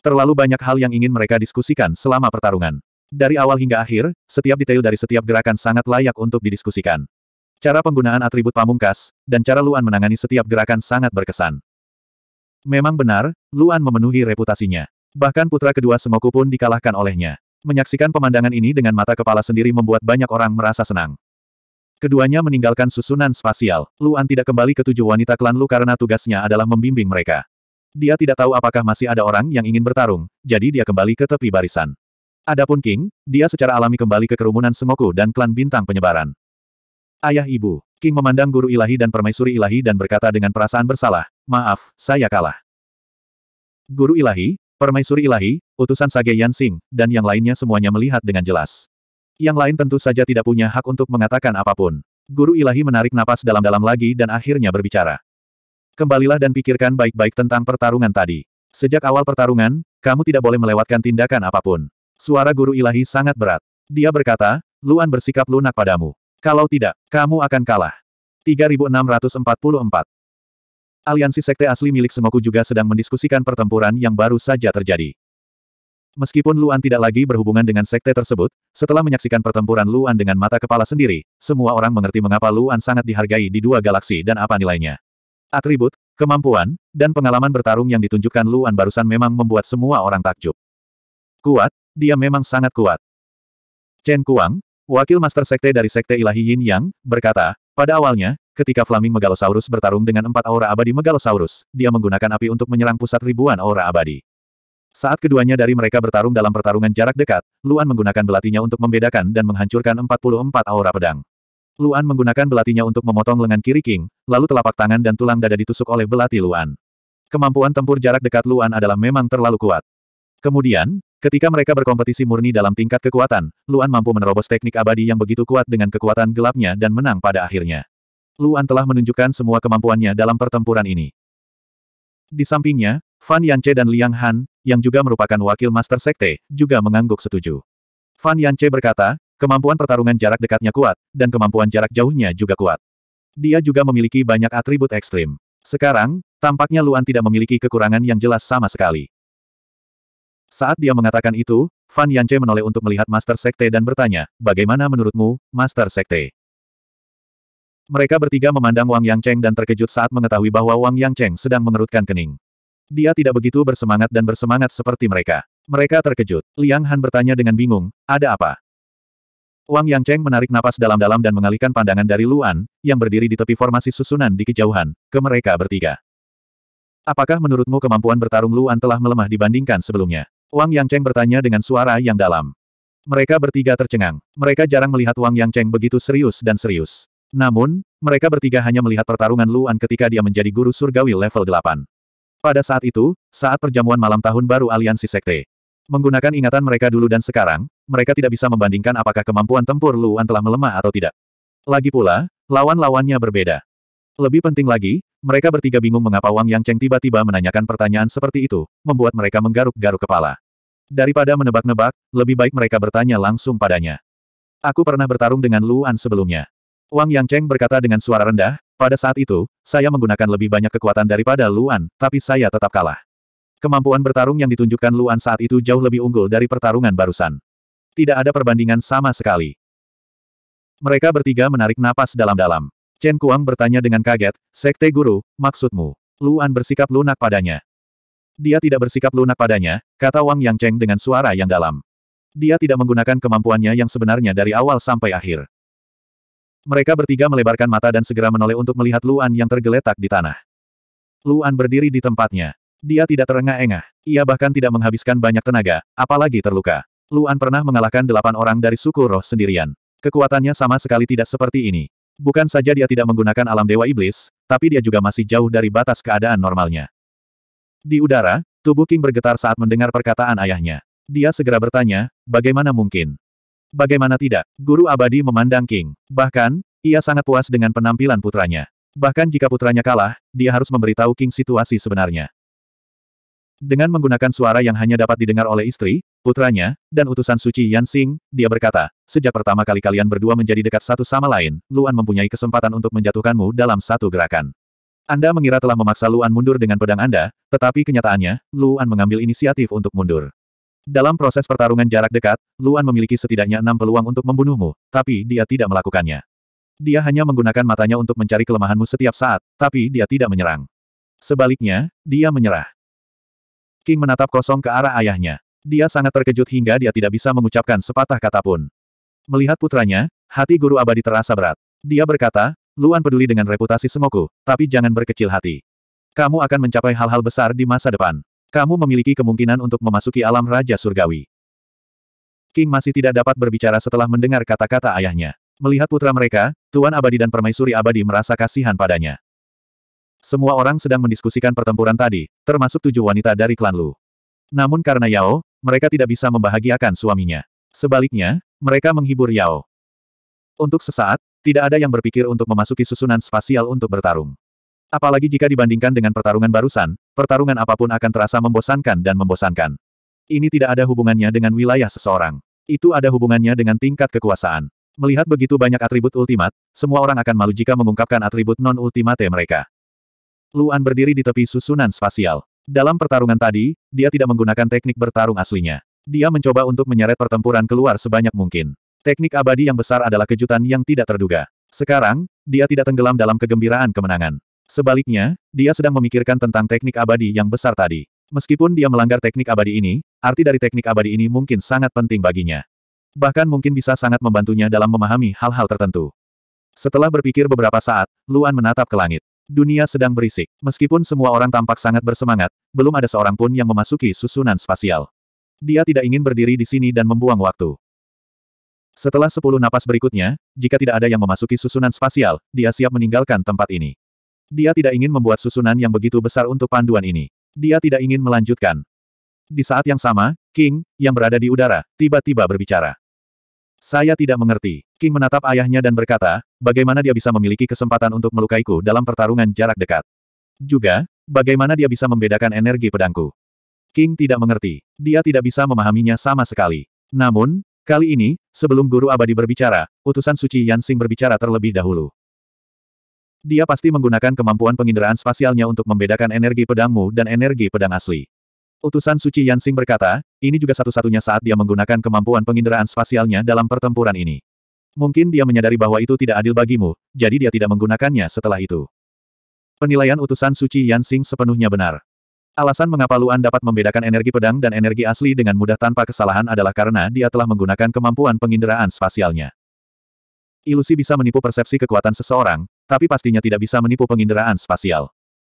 Speaker 1: Terlalu banyak hal yang ingin mereka diskusikan selama pertarungan. Dari awal hingga akhir, setiap detail dari setiap gerakan sangat layak untuk didiskusikan. Cara penggunaan atribut pamungkas, dan cara Luan menangani setiap gerakan sangat berkesan. Memang benar, Luan memenuhi reputasinya. Bahkan putra kedua Semoku pun dikalahkan olehnya. Menyaksikan pemandangan ini dengan mata kepala sendiri membuat banyak orang merasa senang. Keduanya meninggalkan susunan spasial. Luan tidak kembali ke tujuh wanita klan Lu karena tugasnya adalah membimbing mereka. Dia tidak tahu apakah masih ada orang yang ingin bertarung, jadi dia kembali ke tepi barisan. Adapun King, dia secara alami kembali ke kerumunan Semoku dan klan bintang penyebaran. Ayah ibu, King memandang guru ilahi dan permaisuri ilahi dan berkata dengan perasaan bersalah, maaf, saya kalah. Guru ilahi, Permaisuri ilahi, utusan Sage Yansing, dan yang lainnya semuanya melihat dengan jelas. Yang lain tentu saja tidak punya hak untuk mengatakan apapun. Guru ilahi menarik napas dalam-dalam lagi dan akhirnya berbicara. Kembalilah dan pikirkan baik-baik tentang pertarungan tadi. Sejak awal pertarungan, kamu tidak boleh melewatkan tindakan apapun. Suara guru ilahi sangat berat. Dia berkata, Luan bersikap lunak padamu. Kalau tidak, kamu akan kalah. 3644 Aliansi Sekte Asli milik Semoku juga sedang mendiskusikan pertempuran yang baru saja terjadi. Meskipun Luan tidak lagi berhubungan dengan sekte tersebut, setelah menyaksikan pertempuran Luan dengan mata kepala sendiri, semua orang mengerti mengapa Luan sangat dihargai di dua galaksi dan apa nilainya. Atribut, kemampuan, dan pengalaman bertarung yang ditunjukkan Luan barusan memang membuat semua orang takjub. Kuat, dia memang sangat kuat. Chen Kuang, wakil master sekte dari sekte ilahi Yin Yang, berkata, pada awalnya, Ketika Flaming Megalosaurus bertarung dengan empat aura abadi Megalosaurus, dia menggunakan api untuk menyerang pusat ribuan aura abadi. Saat keduanya dari mereka bertarung dalam pertarungan jarak dekat, Luan menggunakan belatinya untuk membedakan dan menghancurkan 44 aura pedang. Luan menggunakan belatinya untuk memotong lengan kiri King, lalu telapak tangan dan tulang dada ditusuk oleh belati Luan. Kemampuan tempur jarak dekat Luan adalah memang terlalu kuat. Kemudian, ketika mereka berkompetisi murni dalam tingkat kekuatan, Luan mampu menerobos teknik abadi yang begitu kuat dengan kekuatan gelapnya dan menang pada akhirnya. Luan telah menunjukkan semua kemampuannya dalam pertempuran ini. Di sampingnya, Fan Yance dan Liang Han, yang juga merupakan wakil Master Sekte, juga mengangguk setuju. Fan Yance berkata, kemampuan pertarungan jarak dekatnya kuat, dan kemampuan jarak jauhnya juga kuat. Dia juga memiliki banyak atribut ekstrim. Sekarang, tampaknya Luan tidak memiliki kekurangan yang jelas sama sekali. Saat dia mengatakan itu, Fan Yance menoleh untuk melihat Master Sekte dan bertanya, bagaimana menurutmu, Master Sekte? Mereka bertiga memandang Wang Yang Cheng dan terkejut saat mengetahui bahwa Wang Yang Cheng sedang mengerutkan kening. Dia tidak begitu bersemangat dan bersemangat seperti mereka. Mereka terkejut. Liang Han bertanya dengan bingung, ada apa? Wang Yang Cheng menarik napas dalam-dalam dan mengalihkan pandangan dari Luan, yang berdiri di tepi formasi susunan di kejauhan, ke mereka bertiga. Apakah menurutmu kemampuan bertarung Luan telah melemah dibandingkan sebelumnya? Wang Yang Cheng bertanya dengan suara yang dalam. Mereka bertiga tercengang. Mereka jarang melihat Wang Yang Cheng begitu serius dan serius. Namun, mereka bertiga hanya melihat pertarungan Luan ketika dia menjadi guru surgawi level 8. Pada saat itu, saat perjamuan malam tahun baru aliansi sekte. Menggunakan ingatan mereka dulu dan sekarang, mereka tidak bisa membandingkan apakah kemampuan tempur Luan telah melemah atau tidak. Lagi pula, lawan-lawannya berbeda. Lebih penting lagi, mereka bertiga bingung mengapa Wang Yang Cheng tiba-tiba menanyakan pertanyaan seperti itu, membuat mereka menggaruk-garuk kepala. Daripada menebak-nebak, lebih baik mereka bertanya langsung padanya. Aku pernah bertarung dengan Luan sebelumnya. Wang Yang Cheng berkata dengan suara rendah, pada saat itu, saya menggunakan lebih banyak kekuatan daripada Luan, tapi saya tetap kalah. Kemampuan bertarung yang ditunjukkan Luan saat itu jauh lebih unggul dari pertarungan barusan. Tidak ada perbandingan sama sekali. Mereka bertiga menarik napas dalam-dalam. Chen Kuang bertanya dengan kaget, Sekte Guru, maksudmu, Luan bersikap lunak padanya. Dia tidak bersikap lunak padanya, kata Wang Yang Cheng dengan suara yang dalam. Dia tidak menggunakan kemampuannya yang sebenarnya dari awal sampai akhir. Mereka bertiga melebarkan mata dan segera menoleh untuk melihat Luan yang tergeletak di tanah. Luan berdiri di tempatnya. Dia tidak terengah-engah. Ia bahkan tidak menghabiskan banyak tenaga, apalagi terluka. Luan pernah mengalahkan delapan orang dari suku roh sendirian. Kekuatannya sama sekali tidak seperti ini. Bukan saja dia tidak menggunakan alam dewa iblis, tapi dia juga masih jauh dari batas keadaan normalnya. Di udara, tubuh King bergetar saat mendengar perkataan ayahnya. Dia segera bertanya, bagaimana mungkin? Bagaimana tidak, guru abadi memandang King. Bahkan, ia sangat puas dengan penampilan putranya. Bahkan jika putranya kalah, dia harus memberitahu King situasi sebenarnya. Dengan menggunakan suara yang hanya dapat didengar oleh istri, putranya, dan utusan suci Yan Xing, dia berkata, sejak pertama kali kalian berdua menjadi dekat satu sama lain, Luan mempunyai kesempatan untuk menjatuhkanmu dalam satu gerakan. Anda mengira telah memaksa Luan mundur dengan pedang Anda, tetapi kenyataannya, Luan mengambil inisiatif untuk mundur. Dalam proses pertarungan jarak dekat, Luan memiliki setidaknya enam peluang untuk membunuhmu, tapi dia tidak melakukannya. Dia hanya menggunakan matanya untuk mencari kelemahanmu setiap saat, tapi dia tidak menyerang. Sebaliknya, dia menyerah. King menatap kosong ke arah ayahnya. Dia sangat terkejut hingga dia tidak bisa mengucapkan sepatah kata pun. Melihat putranya, hati guru abadi terasa berat. Dia berkata, Luan peduli dengan reputasi Semoku, tapi jangan berkecil hati. Kamu akan mencapai hal-hal besar di masa depan. Kamu memiliki kemungkinan untuk memasuki alam Raja Surgawi. King masih tidak dapat berbicara setelah mendengar kata-kata ayahnya. Melihat putra mereka, Tuan Abadi dan Permaisuri Abadi merasa kasihan padanya. Semua orang sedang mendiskusikan pertempuran tadi, termasuk tujuh wanita dari klan Lu. Namun karena Yao, mereka tidak bisa membahagiakan suaminya. Sebaliknya, mereka menghibur Yao. Untuk sesaat, tidak ada yang berpikir untuk memasuki susunan spasial untuk bertarung. Apalagi jika dibandingkan dengan pertarungan barusan, pertarungan apapun akan terasa membosankan dan membosankan. Ini tidak ada hubungannya dengan wilayah seseorang. Itu ada hubungannya dengan tingkat kekuasaan. Melihat begitu banyak atribut ultimat, semua orang akan malu jika mengungkapkan atribut non-ultimate mereka. Luan berdiri di tepi susunan spasial. Dalam pertarungan tadi, dia tidak menggunakan teknik bertarung aslinya. Dia mencoba untuk menyeret pertempuran keluar sebanyak mungkin. Teknik abadi yang besar adalah kejutan yang tidak terduga. Sekarang, dia tidak tenggelam dalam kegembiraan kemenangan. Sebaliknya, dia sedang memikirkan tentang teknik abadi yang besar tadi. Meskipun dia melanggar teknik abadi ini, arti dari teknik abadi ini mungkin sangat penting baginya. Bahkan mungkin bisa sangat membantunya dalam memahami hal-hal tertentu. Setelah berpikir beberapa saat, Luan menatap ke langit. Dunia sedang berisik. Meskipun semua orang tampak sangat bersemangat, belum ada seorang pun yang memasuki susunan spasial. Dia tidak ingin berdiri di sini dan membuang waktu. Setelah sepuluh napas berikutnya, jika tidak ada yang memasuki susunan spasial, dia siap meninggalkan tempat ini. Dia tidak ingin membuat susunan yang begitu besar untuk panduan ini. Dia tidak ingin melanjutkan. Di saat yang sama, King, yang berada di udara, tiba-tiba berbicara. Saya tidak mengerti. King menatap ayahnya dan berkata, bagaimana dia bisa memiliki kesempatan untuk melukaiku dalam pertarungan jarak dekat. Juga, bagaimana dia bisa membedakan energi pedangku. King tidak mengerti. Dia tidak bisa memahaminya sama sekali. Namun, kali ini, sebelum Guru Abadi berbicara, utusan Suci Yansing berbicara terlebih dahulu. Dia pasti menggunakan kemampuan penginderaan spasialnya untuk membedakan energi pedangmu dan energi pedang asli. Utusan Suci Yansing berkata, ini juga satu-satunya saat dia menggunakan kemampuan penginderaan spasialnya dalam pertempuran ini. Mungkin dia menyadari bahwa itu tidak adil bagimu, jadi dia tidak menggunakannya setelah itu. Penilaian utusan Suci Yansing sepenuhnya benar. Alasan mengapa Luan dapat membedakan energi pedang dan energi asli dengan mudah tanpa kesalahan adalah karena dia telah menggunakan kemampuan penginderaan spasialnya. Ilusi bisa menipu persepsi kekuatan seseorang, tapi pastinya tidak bisa menipu penginderaan spasial.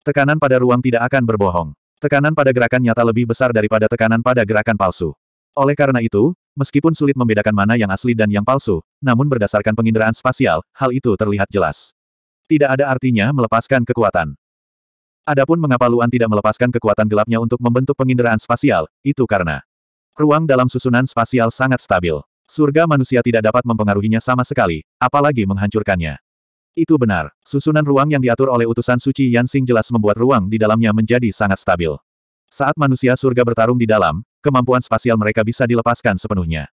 Speaker 1: Tekanan pada ruang tidak akan berbohong. Tekanan pada gerakan nyata lebih besar daripada tekanan pada gerakan palsu. Oleh karena itu, meskipun sulit membedakan mana yang asli dan yang palsu, namun berdasarkan penginderaan spasial, hal itu terlihat jelas. Tidak ada artinya melepaskan kekuatan. Adapun mengapa Luan tidak melepaskan kekuatan gelapnya untuk membentuk penginderaan spasial, itu karena ruang dalam susunan spasial sangat stabil. Surga manusia tidak dapat mempengaruhinya sama sekali, apalagi menghancurkannya. Itu benar. Susunan ruang yang diatur oleh utusan suci Yansing jelas membuat ruang di dalamnya menjadi sangat stabil. Saat manusia surga bertarung di dalam, kemampuan spasial mereka bisa dilepaskan sepenuhnya.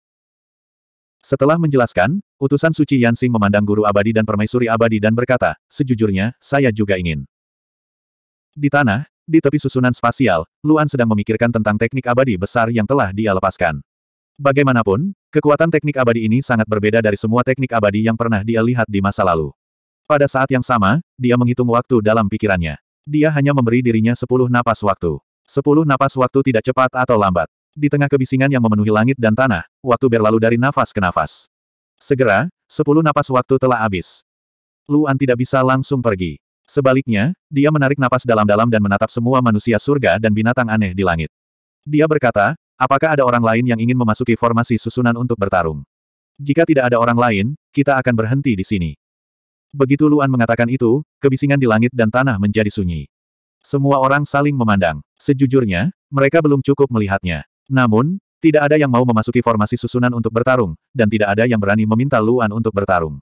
Speaker 1: Setelah menjelaskan, utusan suci Yansing memandang guru abadi dan permaisuri abadi dan berkata, sejujurnya, saya juga ingin. Di tanah, di tepi susunan spasial, Luan sedang memikirkan tentang teknik abadi besar yang telah dia lepaskan. Bagaimanapun, kekuatan teknik abadi ini sangat berbeda dari semua teknik abadi yang pernah dia lihat di masa lalu. Pada saat yang sama, dia menghitung waktu dalam pikirannya. Dia hanya memberi dirinya sepuluh napas waktu. Sepuluh napas waktu tidak cepat atau lambat. Di tengah kebisingan yang memenuhi langit dan tanah, waktu berlalu dari nafas ke nafas. Segera, sepuluh napas waktu telah habis. Luan tidak bisa langsung pergi. Sebaliknya, dia menarik napas dalam-dalam dan menatap semua manusia surga dan binatang aneh di langit. Dia berkata, apakah ada orang lain yang ingin memasuki formasi susunan untuk bertarung? Jika tidak ada orang lain, kita akan berhenti di sini. Begitu Luan mengatakan itu, kebisingan di langit dan tanah menjadi sunyi. Semua orang saling memandang. Sejujurnya, mereka belum cukup melihatnya. Namun, tidak ada yang mau memasuki formasi susunan untuk bertarung, dan tidak ada yang berani meminta Luan untuk bertarung.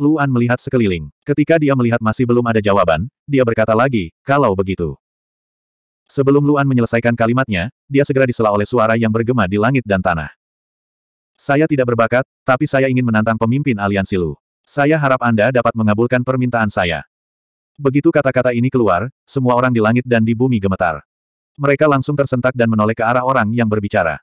Speaker 1: Luan melihat sekeliling. Ketika dia melihat masih belum ada jawaban, dia berkata lagi, kalau begitu. Sebelum Luan menyelesaikan kalimatnya, dia segera disela oleh suara yang bergema di langit dan tanah. Saya tidak berbakat, tapi saya ingin menantang pemimpin aliansi Lu. Saya harap Anda dapat mengabulkan permintaan saya. Begitu kata-kata ini keluar, semua orang di langit dan di bumi gemetar. Mereka langsung tersentak dan menoleh ke arah orang yang berbicara.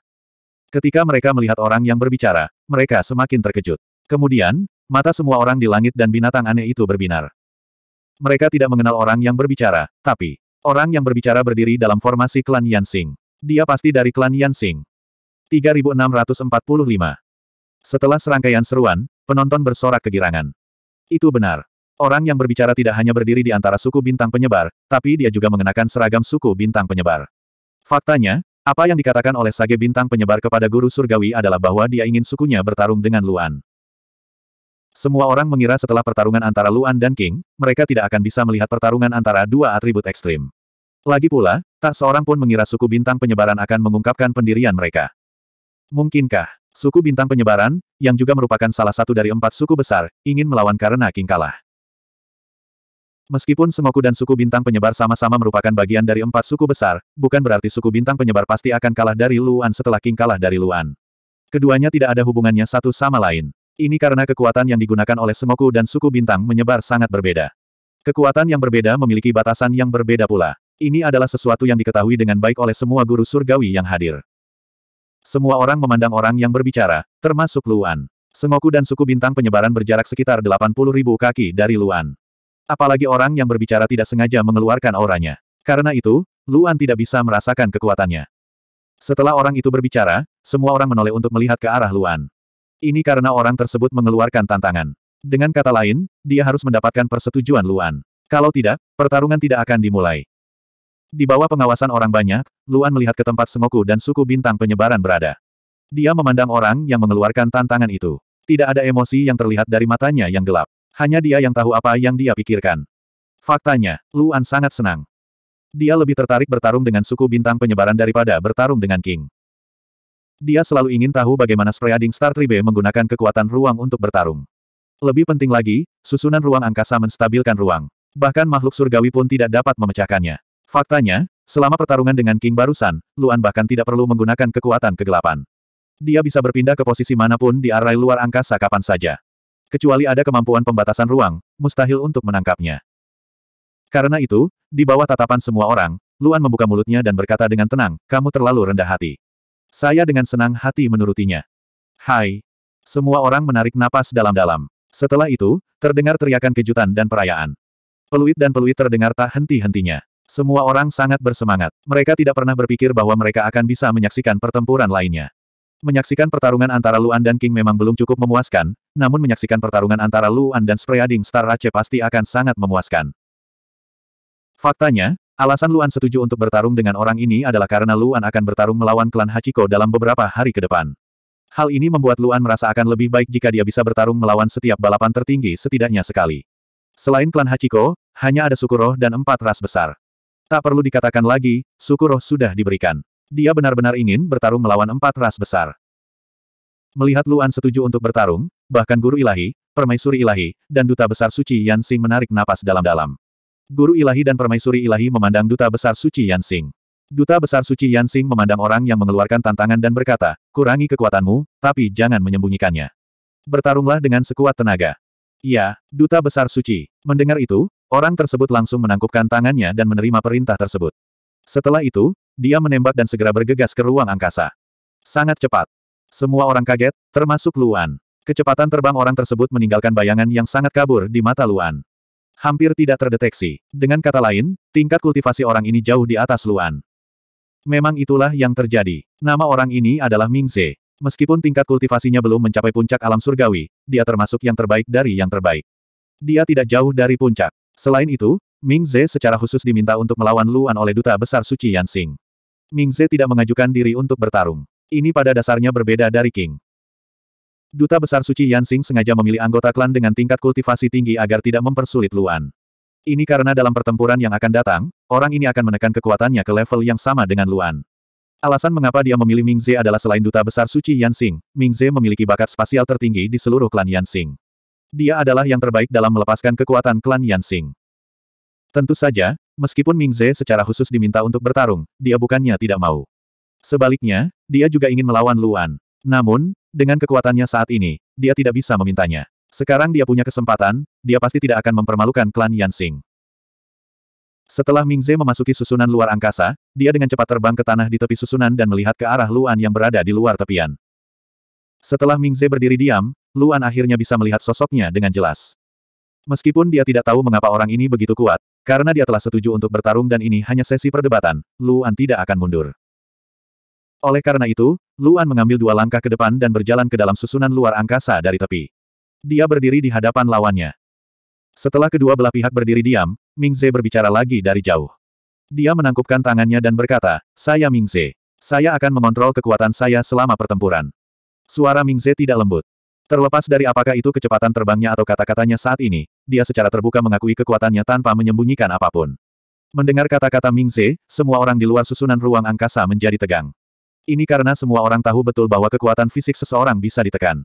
Speaker 1: Ketika mereka melihat orang yang berbicara, mereka semakin terkejut. Kemudian, mata semua orang di langit dan binatang aneh itu berbinar. Mereka tidak mengenal orang yang berbicara, tapi orang yang berbicara berdiri dalam formasi klan Yansing. Dia pasti dari klan Yansing. 3645. Setelah serangkaian seruan, Penonton bersorak kegirangan. Itu benar. Orang yang berbicara tidak hanya berdiri di antara suku bintang penyebar, tapi dia juga mengenakan seragam suku bintang penyebar. Faktanya, apa yang dikatakan oleh Sage bintang penyebar kepada guru surgawi adalah bahwa dia ingin sukunya bertarung dengan Luan. Semua orang mengira setelah pertarungan antara Luan dan King, mereka tidak akan bisa melihat pertarungan antara dua atribut ekstrim. Lagi pula, tak seorang pun mengira suku bintang penyebaran akan mengungkapkan pendirian mereka. Mungkinkah? Suku Bintang Penyebaran, yang juga merupakan salah satu dari empat suku besar, ingin melawan karena King kalah. Meskipun Semoku dan suku Bintang Penyebar sama-sama merupakan bagian dari empat suku besar, bukan berarti suku Bintang Penyebar pasti akan kalah dari Luan setelah King kalah dari Luan. Keduanya tidak ada hubungannya satu sama lain. Ini karena kekuatan yang digunakan oleh Semoku dan suku Bintang Menyebar sangat berbeda. Kekuatan yang berbeda memiliki batasan yang berbeda pula. Ini adalah sesuatu yang diketahui dengan baik oleh semua guru surgawi yang hadir. Semua orang memandang orang yang berbicara, termasuk Luan. Sengoku dan suku bintang penyebaran berjarak sekitar 80 ribu kaki dari Luan. Apalagi orang yang berbicara tidak sengaja mengeluarkan auranya. Karena itu, Luan tidak bisa merasakan kekuatannya. Setelah orang itu berbicara, semua orang menoleh untuk melihat ke arah Luan. Ini karena orang tersebut mengeluarkan tantangan. Dengan kata lain, dia harus mendapatkan persetujuan Luan. Kalau tidak, pertarungan tidak akan dimulai. Di bawah pengawasan orang banyak, Luan melihat ke tempat semoku dan suku bintang penyebaran berada. Dia memandang orang yang mengeluarkan tantangan itu. Tidak ada emosi yang terlihat dari matanya yang gelap. Hanya dia yang tahu apa yang dia pikirkan. Faktanya, Luan sangat senang. Dia lebih tertarik bertarung dengan suku bintang penyebaran daripada bertarung dengan King. Dia selalu ingin tahu bagaimana Spreading Star Tribe menggunakan kekuatan ruang untuk bertarung. Lebih penting lagi, susunan ruang angkasa menstabilkan ruang. Bahkan makhluk surgawi pun tidak dapat memecahkannya. Faktanya, selama pertarungan dengan King barusan, Luan bahkan tidak perlu menggunakan kekuatan kegelapan. Dia bisa berpindah ke posisi manapun di arai luar angkasa kapan saja. Kecuali ada kemampuan pembatasan ruang, mustahil untuk menangkapnya. Karena itu, di bawah tatapan semua orang, Luan membuka mulutnya dan berkata dengan tenang, kamu terlalu rendah hati. Saya dengan senang hati menurutinya. Hai. Semua orang menarik napas dalam-dalam. Setelah itu, terdengar teriakan kejutan dan perayaan. Peluit dan peluit terdengar tak henti-hentinya. Semua orang sangat bersemangat. Mereka tidak pernah berpikir bahwa mereka akan bisa menyaksikan pertempuran lainnya. Menyaksikan pertarungan antara Luan dan King memang belum cukup memuaskan, namun menyaksikan pertarungan antara Luan dan Spreading Star Rache pasti akan sangat memuaskan. Faktanya, alasan Luan setuju untuk bertarung dengan orang ini adalah karena Luan akan bertarung melawan klan Hachiko dalam beberapa hari ke depan. Hal ini membuat Luan merasa akan lebih baik jika dia bisa bertarung melawan setiap balapan tertinggi setidaknya sekali. Selain klan Hachiko, hanya ada Sukuro dan empat ras besar. Tak perlu dikatakan lagi, suku roh sudah diberikan. Dia benar-benar ingin bertarung melawan empat ras besar. Melihat Luan setuju untuk bertarung, bahkan guru ilahi, permaisuri ilahi, dan duta besar suci Yansing menarik napas dalam-dalam. Guru ilahi dan permaisuri ilahi memandang duta besar suci Yansing. Duta besar suci Yansing memandang orang yang mengeluarkan tantangan dan berkata, kurangi kekuatanmu, tapi jangan menyembunyikannya. Bertarunglah dengan sekuat tenaga. Ya, duta besar suci. Mendengar itu, Orang tersebut langsung menangkupkan tangannya dan menerima perintah tersebut. Setelah itu, dia menembak dan segera bergegas ke ruang angkasa. Sangat cepat. Semua orang kaget, termasuk Luan. Kecepatan terbang orang tersebut meninggalkan bayangan yang sangat kabur di mata Luan. Hampir tidak terdeteksi. Dengan kata lain, tingkat kultivasi orang ini jauh di atas Luan. Memang itulah yang terjadi. Nama orang ini adalah Mingze. Meskipun tingkat kultivasinya belum mencapai puncak alam surgawi, dia termasuk yang terbaik dari yang terbaik. Dia tidak jauh dari puncak. Selain itu, Ming Ze secara khusus diminta untuk melawan Luan oleh Duta Besar Suci Yansing. Ming Ze tidak mengajukan diri untuk bertarung. Ini pada dasarnya berbeda dari King. Duta Besar Suci Yansing sengaja memilih anggota klan dengan tingkat kultivasi tinggi agar tidak mempersulit Luan. Ini karena dalam pertempuran yang akan datang, orang ini akan menekan kekuatannya ke level yang sama dengan Luan. Alasan mengapa dia memilih Ming Ze adalah selain Duta Besar Suci Yansing, Ming Ze memiliki bakat spasial tertinggi di seluruh klan Yansing. Dia adalah yang terbaik dalam melepaskan kekuatan klan Yansing. Tentu saja, meskipun Ming Ze secara khusus diminta untuk bertarung, dia bukannya tidak mau. Sebaliknya, dia juga ingin melawan Luan. Namun, dengan kekuatannya saat ini, dia tidak bisa memintanya. Sekarang dia punya kesempatan, dia pasti tidak akan mempermalukan klan Yansing. Setelah Ming Ze memasuki susunan luar angkasa, dia dengan cepat terbang ke tanah di tepi susunan dan melihat ke arah Luan yang berada di luar tepian. Setelah Ming Ze berdiri diam, Luan akhirnya bisa melihat sosoknya dengan jelas. Meskipun dia tidak tahu mengapa orang ini begitu kuat, karena dia telah setuju untuk bertarung dan ini hanya sesi perdebatan, Luan tidak akan mundur. Oleh karena itu, Luan mengambil dua langkah ke depan dan berjalan ke dalam susunan luar angkasa dari tepi. Dia berdiri di hadapan lawannya. Setelah kedua belah pihak berdiri diam, Mingze berbicara lagi dari jauh. Dia menangkupkan tangannya dan berkata, Saya Mingze. Saya akan mengontrol kekuatan saya selama pertempuran. Suara Mingze tidak lembut. Terlepas dari apakah itu kecepatan terbangnya atau kata-katanya saat ini, dia secara terbuka mengakui kekuatannya tanpa menyembunyikan apapun. Mendengar kata-kata Mingze, semua orang di luar susunan ruang angkasa menjadi tegang. Ini karena semua orang tahu betul bahwa kekuatan fisik seseorang bisa ditekan.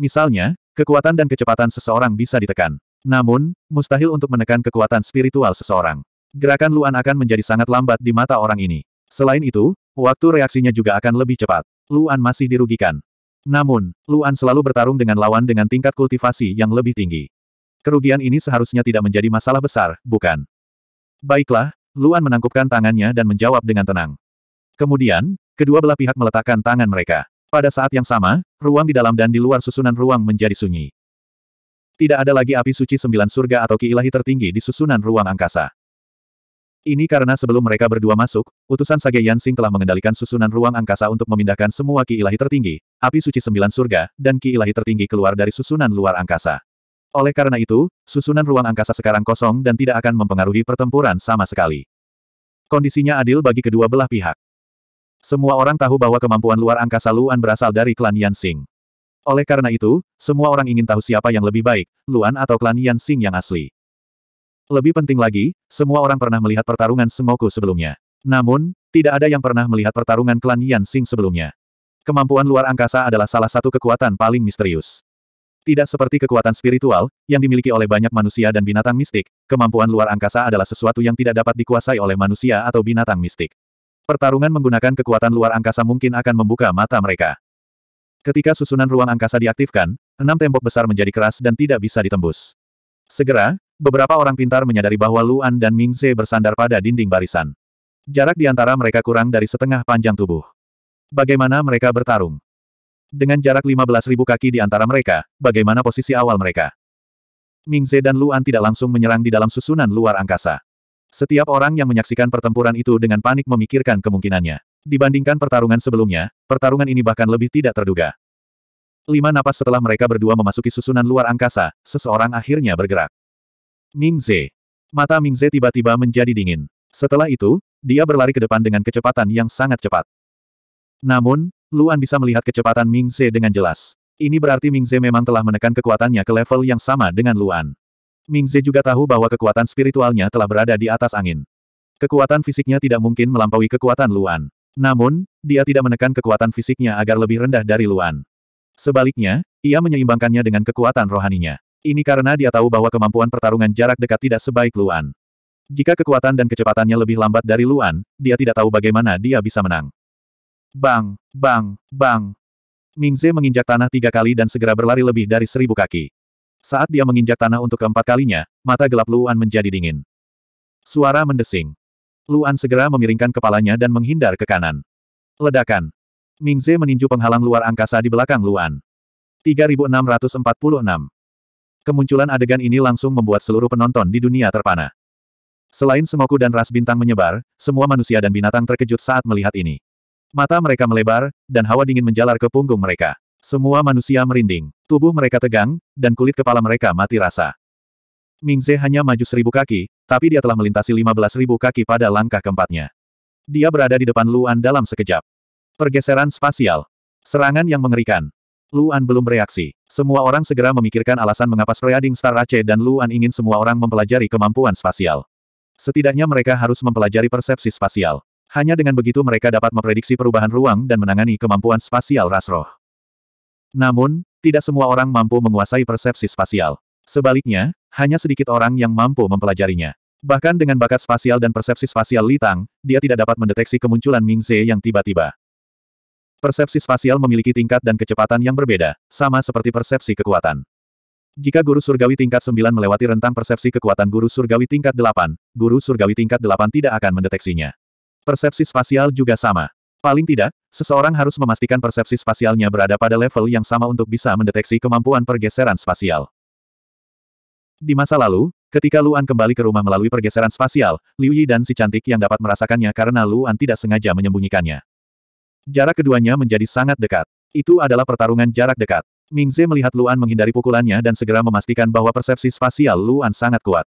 Speaker 1: Misalnya, kekuatan dan kecepatan seseorang bisa ditekan. Namun, mustahil untuk menekan kekuatan spiritual seseorang. Gerakan Luan akan menjadi sangat lambat di mata orang ini. Selain itu, waktu reaksinya juga akan lebih cepat. Luan masih dirugikan. Namun, Luan selalu bertarung dengan lawan dengan tingkat kultivasi yang lebih tinggi. Kerugian ini seharusnya tidak menjadi masalah besar, bukan? Baiklah, Luan menangkupkan tangannya dan menjawab dengan tenang. Kemudian, kedua belah pihak meletakkan tangan mereka. Pada saat yang sama, ruang di dalam dan di luar susunan ruang menjadi sunyi. Tidak ada lagi api suci sembilan surga atau ki ilahi tertinggi di susunan ruang angkasa. Ini karena sebelum mereka berdua masuk, utusan Sage Yansing telah mengendalikan susunan ruang angkasa untuk memindahkan semua ki ilahi tertinggi, api suci sembilan surga, dan ki ilahi tertinggi keluar dari susunan luar angkasa. Oleh karena itu, susunan ruang angkasa sekarang kosong dan tidak akan mempengaruhi pertempuran sama sekali. Kondisinya adil bagi kedua belah pihak. Semua orang tahu bahwa kemampuan luar angkasa Luan berasal dari klan Yansing. Oleh karena itu, semua orang ingin tahu siapa yang lebih baik, Luan atau klan Yansing yang asli. Lebih penting lagi, semua orang pernah melihat pertarungan Semoku sebelumnya. Namun, tidak ada yang pernah melihat pertarungan klan Yan Xing sebelumnya. Kemampuan luar angkasa adalah salah satu kekuatan paling misterius. Tidak seperti kekuatan spiritual, yang dimiliki oleh banyak manusia dan binatang mistik, kemampuan luar angkasa adalah sesuatu yang tidak dapat dikuasai oleh manusia atau binatang mistik. Pertarungan menggunakan kekuatan luar angkasa mungkin akan membuka mata mereka. Ketika susunan ruang angkasa diaktifkan, enam tembok besar menjadi keras dan tidak bisa ditembus. Segera, Beberapa orang pintar menyadari bahwa Luan dan Ming Ze bersandar pada dinding barisan. Jarak di antara mereka kurang dari setengah panjang tubuh. Bagaimana mereka bertarung? Dengan jarak 15.000 kaki di antara mereka, bagaimana posisi awal mereka? Ming Ze dan Luan tidak langsung menyerang di dalam susunan luar angkasa. Setiap orang yang menyaksikan pertempuran itu dengan panik memikirkan kemungkinannya. Dibandingkan pertarungan sebelumnya, pertarungan ini bahkan lebih tidak terduga. Lima napas setelah mereka berdua memasuki susunan luar angkasa, seseorang akhirnya bergerak. Mingze. Mata Mingze tiba-tiba menjadi dingin. Setelah itu, dia berlari ke depan dengan kecepatan yang sangat cepat. Namun, Luan bisa melihat kecepatan Mingze dengan jelas. Ini berarti Mingze memang telah menekan kekuatannya ke level yang sama dengan Luan. Mingze juga tahu bahwa kekuatan spiritualnya telah berada di atas angin. Kekuatan fisiknya tidak mungkin melampaui kekuatan Luan. Namun, dia tidak menekan kekuatan fisiknya agar lebih rendah dari Luan. Sebaliknya, ia menyeimbangkannya dengan kekuatan rohaninya. Ini karena dia tahu bahwa kemampuan pertarungan jarak dekat tidak sebaik Luan. Jika kekuatan dan kecepatannya lebih lambat dari Luan, dia tidak tahu bagaimana dia bisa menang. Bang, bang, bang. Mingze menginjak tanah tiga kali dan segera berlari lebih dari seribu kaki. Saat dia menginjak tanah untuk keempat kalinya, mata gelap Luan menjadi dingin. Suara mendesing. Luan segera memiringkan kepalanya dan menghindar ke kanan. Ledakan. Mingze meninju penghalang luar angkasa di belakang Luan. 3646. Kemunculan adegan ini langsung membuat seluruh penonton di dunia terpana. Selain Semoku dan ras bintang menyebar, semua manusia dan binatang terkejut saat melihat ini. Mata mereka melebar, dan hawa dingin menjalar ke punggung mereka. Semua manusia merinding, tubuh mereka tegang, dan kulit kepala mereka mati rasa. Mingze hanya maju seribu kaki, tapi dia telah melintasi lima belas ribu kaki pada langkah keempatnya. Dia berada di depan Luan dalam sekejap. Pergeseran spasial. Serangan yang mengerikan. Luan belum bereaksi. Semua orang segera memikirkan alasan mengapa Spreading Star Rache dan Luan ingin semua orang mempelajari kemampuan spasial. Setidaknya mereka harus mempelajari persepsi spasial. Hanya dengan begitu mereka dapat memprediksi perubahan ruang dan menangani kemampuan spasial Rasroh. Namun, tidak semua orang mampu menguasai persepsi spasial. Sebaliknya, hanya sedikit orang yang mampu mempelajarinya. Bahkan dengan bakat spasial dan persepsi spasial Litang, dia tidak dapat mendeteksi kemunculan Mingze yang tiba-tiba. Persepsi spasial memiliki tingkat dan kecepatan yang berbeda, sama seperti persepsi kekuatan. Jika guru surgawi tingkat 9 melewati rentang persepsi kekuatan guru surgawi tingkat 8, guru surgawi tingkat 8 tidak akan mendeteksinya. Persepsi spasial juga sama. Paling tidak, seseorang harus memastikan persepsi spasialnya berada pada level yang sama untuk bisa mendeteksi kemampuan pergeseran spasial. Di masa lalu, ketika Luan kembali ke rumah melalui pergeseran spasial, Liu Yi dan si cantik yang dapat merasakannya karena Luan tidak sengaja menyembunyikannya. Jarak keduanya menjadi sangat dekat. Itu adalah pertarungan jarak dekat. Mingze melihat Luan menghindari pukulannya dan segera memastikan bahwa persepsi spasial Luan sangat kuat.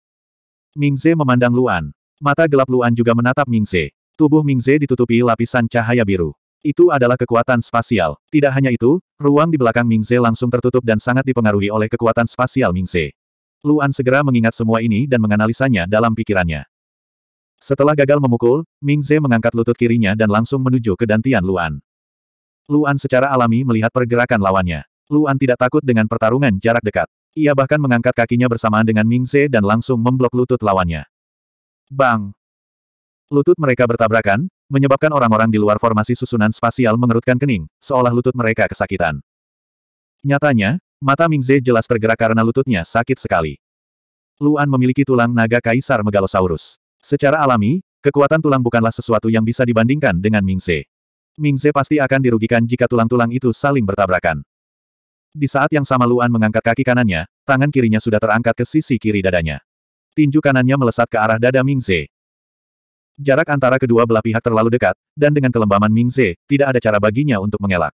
Speaker 1: Mingze memandang Luan. Mata gelap Luan juga menatap Mingze. Tubuh Mingze ditutupi lapisan cahaya biru. Itu adalah kekuatan spasial. Tidak hanya itu, ruang di belakang Mingze langsung tertutup dan sangat dipengaruhi oleh kekuatan spasial Mingze. Luan segera mengingat semua ini dan menganalisanya dalam pikirannya. Setelah gagal memukul, Ming Ze mengangkat lutut kirinya dan langsung menuju ke dantian Luan. Luan secara alami melihat pergerakan lawannya. Luan tidak takut dengan pertarungan jarak dekat. Ia bahkan mengangkat kakinya bersamaan dengan Ming Ze dan langsung memblok lutut lawannya. Bang! Lutut mereka bertabrakan, menyebabkan orang-orang di luar formasi susunan spasial mengerutkan kening, seolah lutut mereka kesakitan. Nyatanya, mata Ming Ze jelas tergerak karena lututnya sakit sekali. Luan memiliki tulang naga kaisar Megalosaurus. Secara alami, kekuatan tulang bukanlah sesuatu yang bisa dibandingkan dengan Mingze. Mingze pasti akan dirugikan jika tulang-tulang itu saling bertabrakan. Di saat yang sama Luan mengangkat kaki kanannya, tangan kirinya sudah terangkat ke sisi kiri dadanya. Tinju kanannya melesat ke arah dada Mingze. Jarak antara kedua belah pihak terlalu dekat, dan dengan kelembaman Mingze, tidak ada cara baginya untuk mengelak.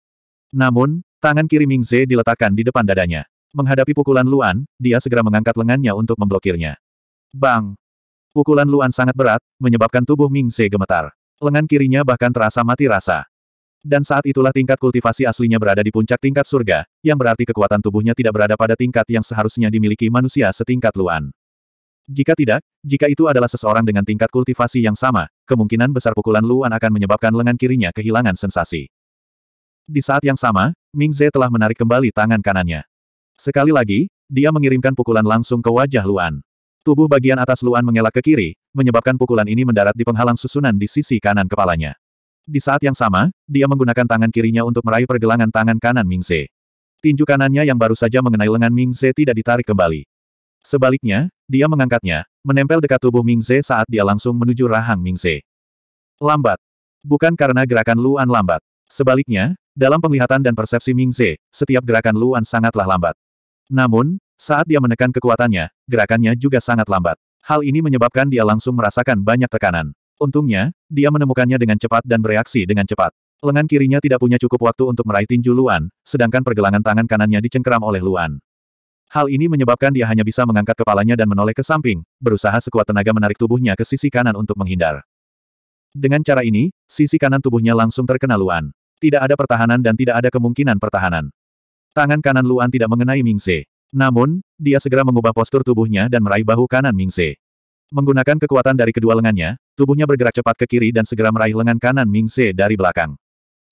Speaker 1: Namun, tangan kiri Mingze diletakkan di depan dadanya. Menghadapi pukulan Luan, dia segera mengangkat lengannya untuk memblokirnya. Bang! Pukulan Luan sangat berat, menyebabkan tubuh Ming Se gemetar. Lengan kirinya bahkan terasa mati rasa. Dan saat itulah tingkat kultivasi aslinya berada di puncak tingkat surga, yang berarti kekuatan tubuhnya tidak berada pada tingkat yang seharusnya dimiliki manusia setingkat Luan. Jika tidak, jika itu adalah seseorang dengan tingkat kultivasi yang sama, kemungkinan besar pukulan Luan akan menyebabkan lengan kirinya kehilangan sensasi. Di saat yang sama, Ming Ze telah menarik kembali tangan kanannya. Sekali lagi, dia mengirimkan pukulan langsung ke wajah Luan. Tubuh bagian atas Luan mengelak ke kiri, menyebabkan pukulan ini mendarat di penghalang susunan di sisi kanan kepalanya. Di saat yang sama, dia menggunakan tangan kirinya untuk meraih pergelangan tangan kanan Mingze. Tinju kanannya yang baru saja mengenai lengan Mingze tidak ditarik kembali. Sebaliknya, dia mengangkatnya, menempel dekat tubuh Mingze saat dia langsung menuju rahang Mingze. Lambat. Bukan karena gerakan Luan lambat. Sebaliknya, dalam penglihatan dan persepsi Mingze, setiap gerakan Luan sangatlah lambat. Namun, saat dia menekan kekuatannya, gerakannya juga sangat lambat. Hal ini menyebabkan dia langsung merasakan banyak tekanan. Untungnya, dia menemukannya dengan cepat dan bereaksi dengan cepat. Lengan kirinya tidak punya cukup waktu untuk meraih tinju Luan, sedangkan pergelangan tangan kanannya dicengkeram oleh Luan. Hal ini menyebabkan dia hanya bisa mengangkat kepalanya dan menoleh ke samping, berusaha sekuat tenaga menarik tubuhnya ke sisi kanan untuk menghindar. Dengan cara ini, sisi kanan tubuhnya langsung terkena Luan. Tidak ada pertahanan dan tidak ada kemungkinan pertahanan. Tangan kanan Luan tidak mengenai Mingse. Namun, dia segera mengubah postur tubuhnya dan meraih bahu kanan Mingse. Menggunakan kekuatan dari kedua lengannya, tubuhnya bergerak cepat ke kiri dan segera meraih lengan kanan Mingse dari belakang.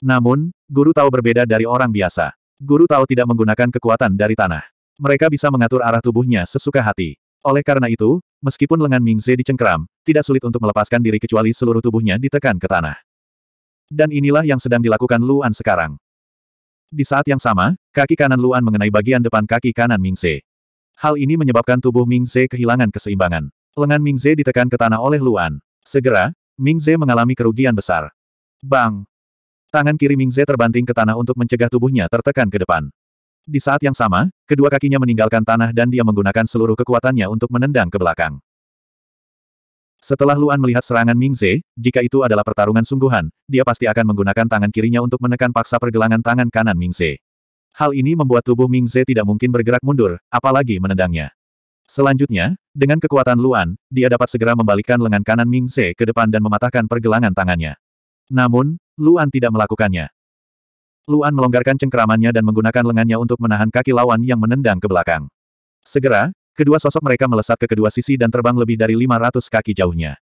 Speaker 1: Namun, Guru Tao berbeda dari orang biasa. Guru Tao tidak menggunakan kekuatan dari tanah. Mereka bisa mengatur arah tubuhnya sesuka hati. Oleh karena itu, meskipun lengan Mingze dicengkram, tidak sulit untuk melepaskan diri kecuali seluruh tubuhnya ditekan ke tanah. Dan inilah yang sedang dilakukan Luan sekarang. Di saat yang sama, kaki kanan Luan mengenai bagian depan kaki kanan Mingze. Hal ini menyebabkan tubuh Mingze kehilangan keseimbangan. Lengan Mingze ditekan ke tanah oleh Luan. Segera, Mingze mengalami kerugian besar. Bang! Tangan kiri Mingze terbanting ke tanah untuk mencegah tubuhnya tertekan ke depan. Di saat yang sama, kedua kakinya meninggalkan tanah dan dia menggunakan seluruh kekuatannya untuk menendang ke belakang. Setelah Luan melihat serangan Ming Ze, jika itu adalah pertarungan sungguhan, dia pasti akan menggunakan tangan kirinya untuk menekan paksa pergelangan tangan kanan Ming Ze. Hal ini membuat tubuh Ming Ze tidak mungkin bergerak mundur, apalagi menendangnya. Selanjutnya, dengan kekuatan Luan, dia dapat segera membalikkan lengan kanan Ming Ze ke depan dan mematahkan pergelangan tangannya. Namun, Luan tidak melakukannya. Luan melonggarkan cengkeramannya dan menggunakan lengannya untuk menahan kaki lawan yang menendang ke belakang. Segera, Kedua sosok mereka melesat ke kedua sisi dan terbang lebih dari 500 kaki jauhnya.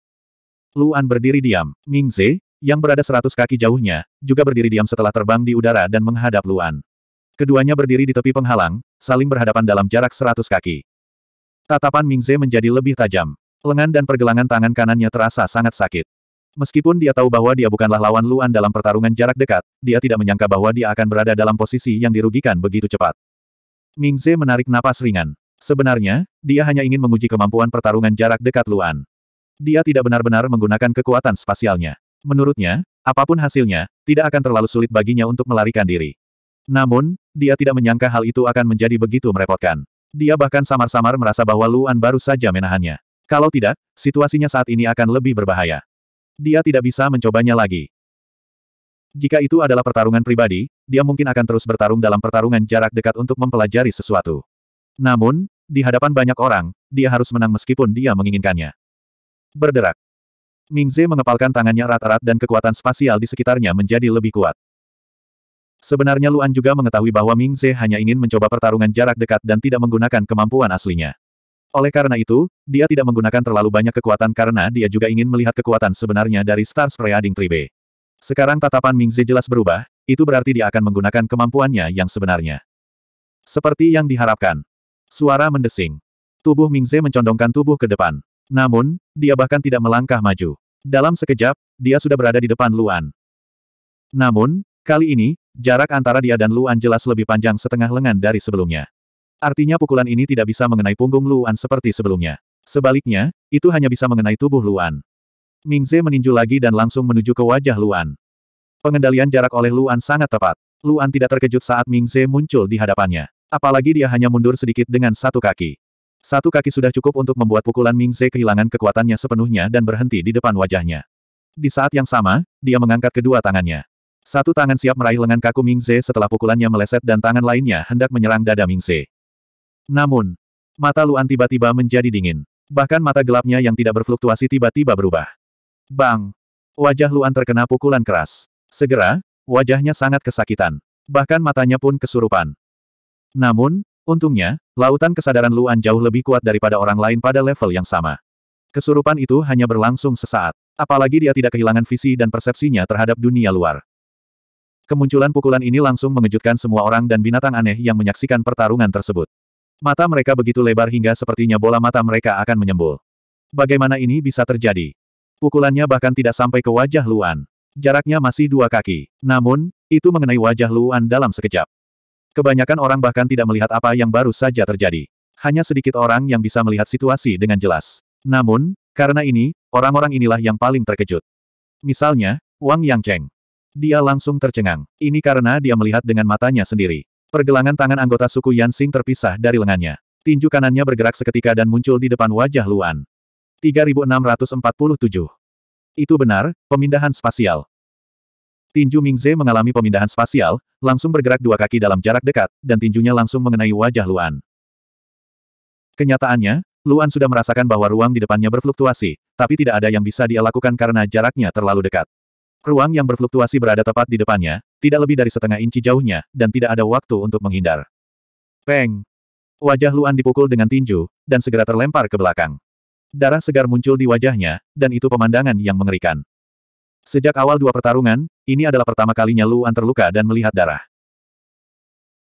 Speaker 1: Luan berdiri diam. Ming Ze, yang berada 100 kaki jauhnya, juga berdiri diam setelah terbang di udara dan menghadap Luan. Keduanya berdiri di tepi penghalang, saling berhadapan dalam jarak 100 kaki. Tatapan Ming Ze menjadi lebih tajam. Lengan dan pergelangan tangan kanannya terasa sangat sakit. Meskipun dia tahu bahwa dia bukanlah lawan Luan dalam pertarungan jarak dekat, dia tidak menyangka bahwa dia akan berada dalam posisi yang dirugikan begitu cepat. Ming Ze menarik napas ringan. Sebenarnya, dia hanya ingin menguji kemampuan pertarungan jarak dekat Luan. Dia tidak benar-benar menggunakan kekuatan spasialnya. Menurutnya, apapun hasilnya, tidak akan terlalu sulit baginya untuk melarikan diri. Namun, dia tidak menyangka hal itu akan menjadi begitu merepotkan. Dia bahkan samar-samar merasa bahwa Luan baru saja menahannya. Kalau tidak, situasinya saat ini akan lebih berbahaya. Dia tidak bisa mencobanya lagi. Jika itu adalah pertarungan pribadi, dia mungkin akan terus bertarung dalam pertarungan jarak dekat untuk mempelajari sesuatu. Namun, di hadapan banyak orang, dia harus menang meskipun dia menginginkannya. Berderak. Mingze mengepalkan tangannya rata-rat dan kekuatan spasial di sekitarnya menjadi lebih kuat. Sebenarnya Luan juga mengetahui bahwa Mingze hanya ingin mencoba pertarungan jarak dekat dan tidak menggunakan kemampuan aslinya. Oleh karena itu, dia tidak menggunakan terlalu banyak kekuatan karena dia juga ingin melihat kekuatan sebenarnya dari Star Spreading Tribe. Sekarang tatapan Mingze jelas berubah, itu berarti dia akan menggunakan kemampuannya yang sebenarnya. Seperti yang diharapkan, Suara mendesing. Tubuh Mingze mencondongkan tubuh ke depan. Namun, dia bahkan tidak melangkah maju. Dalam sekejap, dia sudah berada di depan Luan. Namun, kali ini, jarak antara dia dan Luan jelas lebih panjang setengah lengan dari sebelumnya. Artinya pukulan ini tidak bisa mengenai punggung Luan seperti sebelumnya. Sebaliknya, itu hanya bisa mengenai tubuh Luan. Mingze meninju lagi dan langsung menuju ke wajah Luan. Pengendalian jarak oleh Luan sangat tepat. Luan tidak terkejut saat Mingze muncul di hadapannya. Apalagi dia hanya mundur sedikit dengan satu kaki. Satu kaki sudah cukup untuk membuat pukulan Ming Ze kehilangan kekuatannya sepenuhnya dan berhenti di depan wajahnya. Di saat yang sama, dia mengangkat kedua tangannya. Satu tangan siap meraih lengan kaku Ming Ze setelah pukulannya meleset dan tangan lainnya hendak menyerang dada Ming Ze. Namun, mata Luan tiba-tiba menjadi dingin. Bahkan mata gelapnya yang tidak berfluktuasi tiba-tiba berubah. Bang! Wajah Luan terkena pukulan keras. Segera, wajahnya sangat kesakitan. Bahkan matanya pun kesurupan. Namun, untungnya, lautan kesadaran Luan jauh lebih kuat daripada orang lain pada level yang sama. Kesurupan itu hanya berlangsung sesaat. Apalagi dia tidak kehilangan visi dan persepsinya terhadap dunia luar. Kemunculan pukulan ini langsung mengejutkan semua orang dan binatang aneh yang menyaksikan pertarungan tersebut. Mata mereka begitu lebar hingga sepertinya bola mata mereka akan menyembul. Bagaimana ini bisa terjadi? Pukulannya bahkan tidak sampai ke wajah Luan. Jaraknya masih dua kaki. Namun, itu mengenai wajah Luan dalam sekejap. Kebanyakan orang bahkan tidak melihat apa yang baru saja terjadi. Hanya sedikit orang yang bisa melihat situasi dengan jelas. Namun, karena ini, orang-orang inilah yang paling terkejut. Misalnya, Wang Yangcheng. Dia langsung tercengang. Ini karena dia melihat dengan matanya sendiri. Pergelangan tangan anggota suku Yansing terpisah dari lengannya. Tinju kanannya bergerak seketika dan muncul di depan wajah Luan. 3647. Itu benar, pemindahan spasial. Tinju Mingze mengalami pemindahan spasial, langsung bergerak dua kaki dalam jarak dekat, dan tinjunya langsung mengenai wajah Luan. Kenyataannya, Luan sudah merasakan bahwa ruang di depannya berfluktuasi, tapi tidak ada yang bisa dia lakukan karena jaraknya terlalu dekat. Ruang yang berfluktuasi berada tepat di depannya, tidak lebih dari setengah inci jauhnya, dan tidak ada waktu untuk menghindar. Peng! Wajah Luan dipukul dengan tinju, dan segera terlempar ke belakang. Darah segar muncul di wajahnya, dan itu pemandangan yang mengerikan. Sejak awal dua pertarungan, ini adalah pertama kalinya Luan terluka dan melihat darah.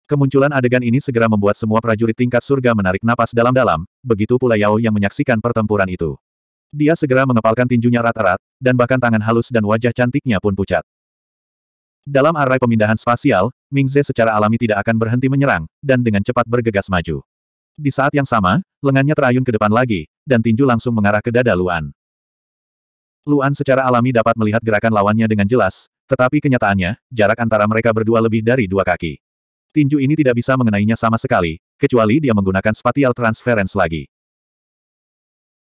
Speaker 1: Kemunculan adegan ini segera membuat semua prajurit tingkat surga menarik napas dalam-dalam, begitu pula Yao yang menyaksikan pertempuran itu. Dia segera mengepalkan tinjunya rata rat dan bahkan tangan halus dan wajah cantiknya pun pucat. Dalam arai pemindahan spasial, Mingze secara alami tidak akan berhenti menyerang, dan dengan cepat bergegas maju. Di saat yang sama, lengannya terayun ke depan lagi, dan tinju langsung mengarah ke dada Luan. Luan secara alami dapat melihat gerakan lawannya dengan jelas, tetapi kenyataannya, jarak antara mereka berdua lebih dari dua kaki. Tinju ini tidak bisa mengenainya sama sekali, kecuali dia menggunakan spatial transference lagi.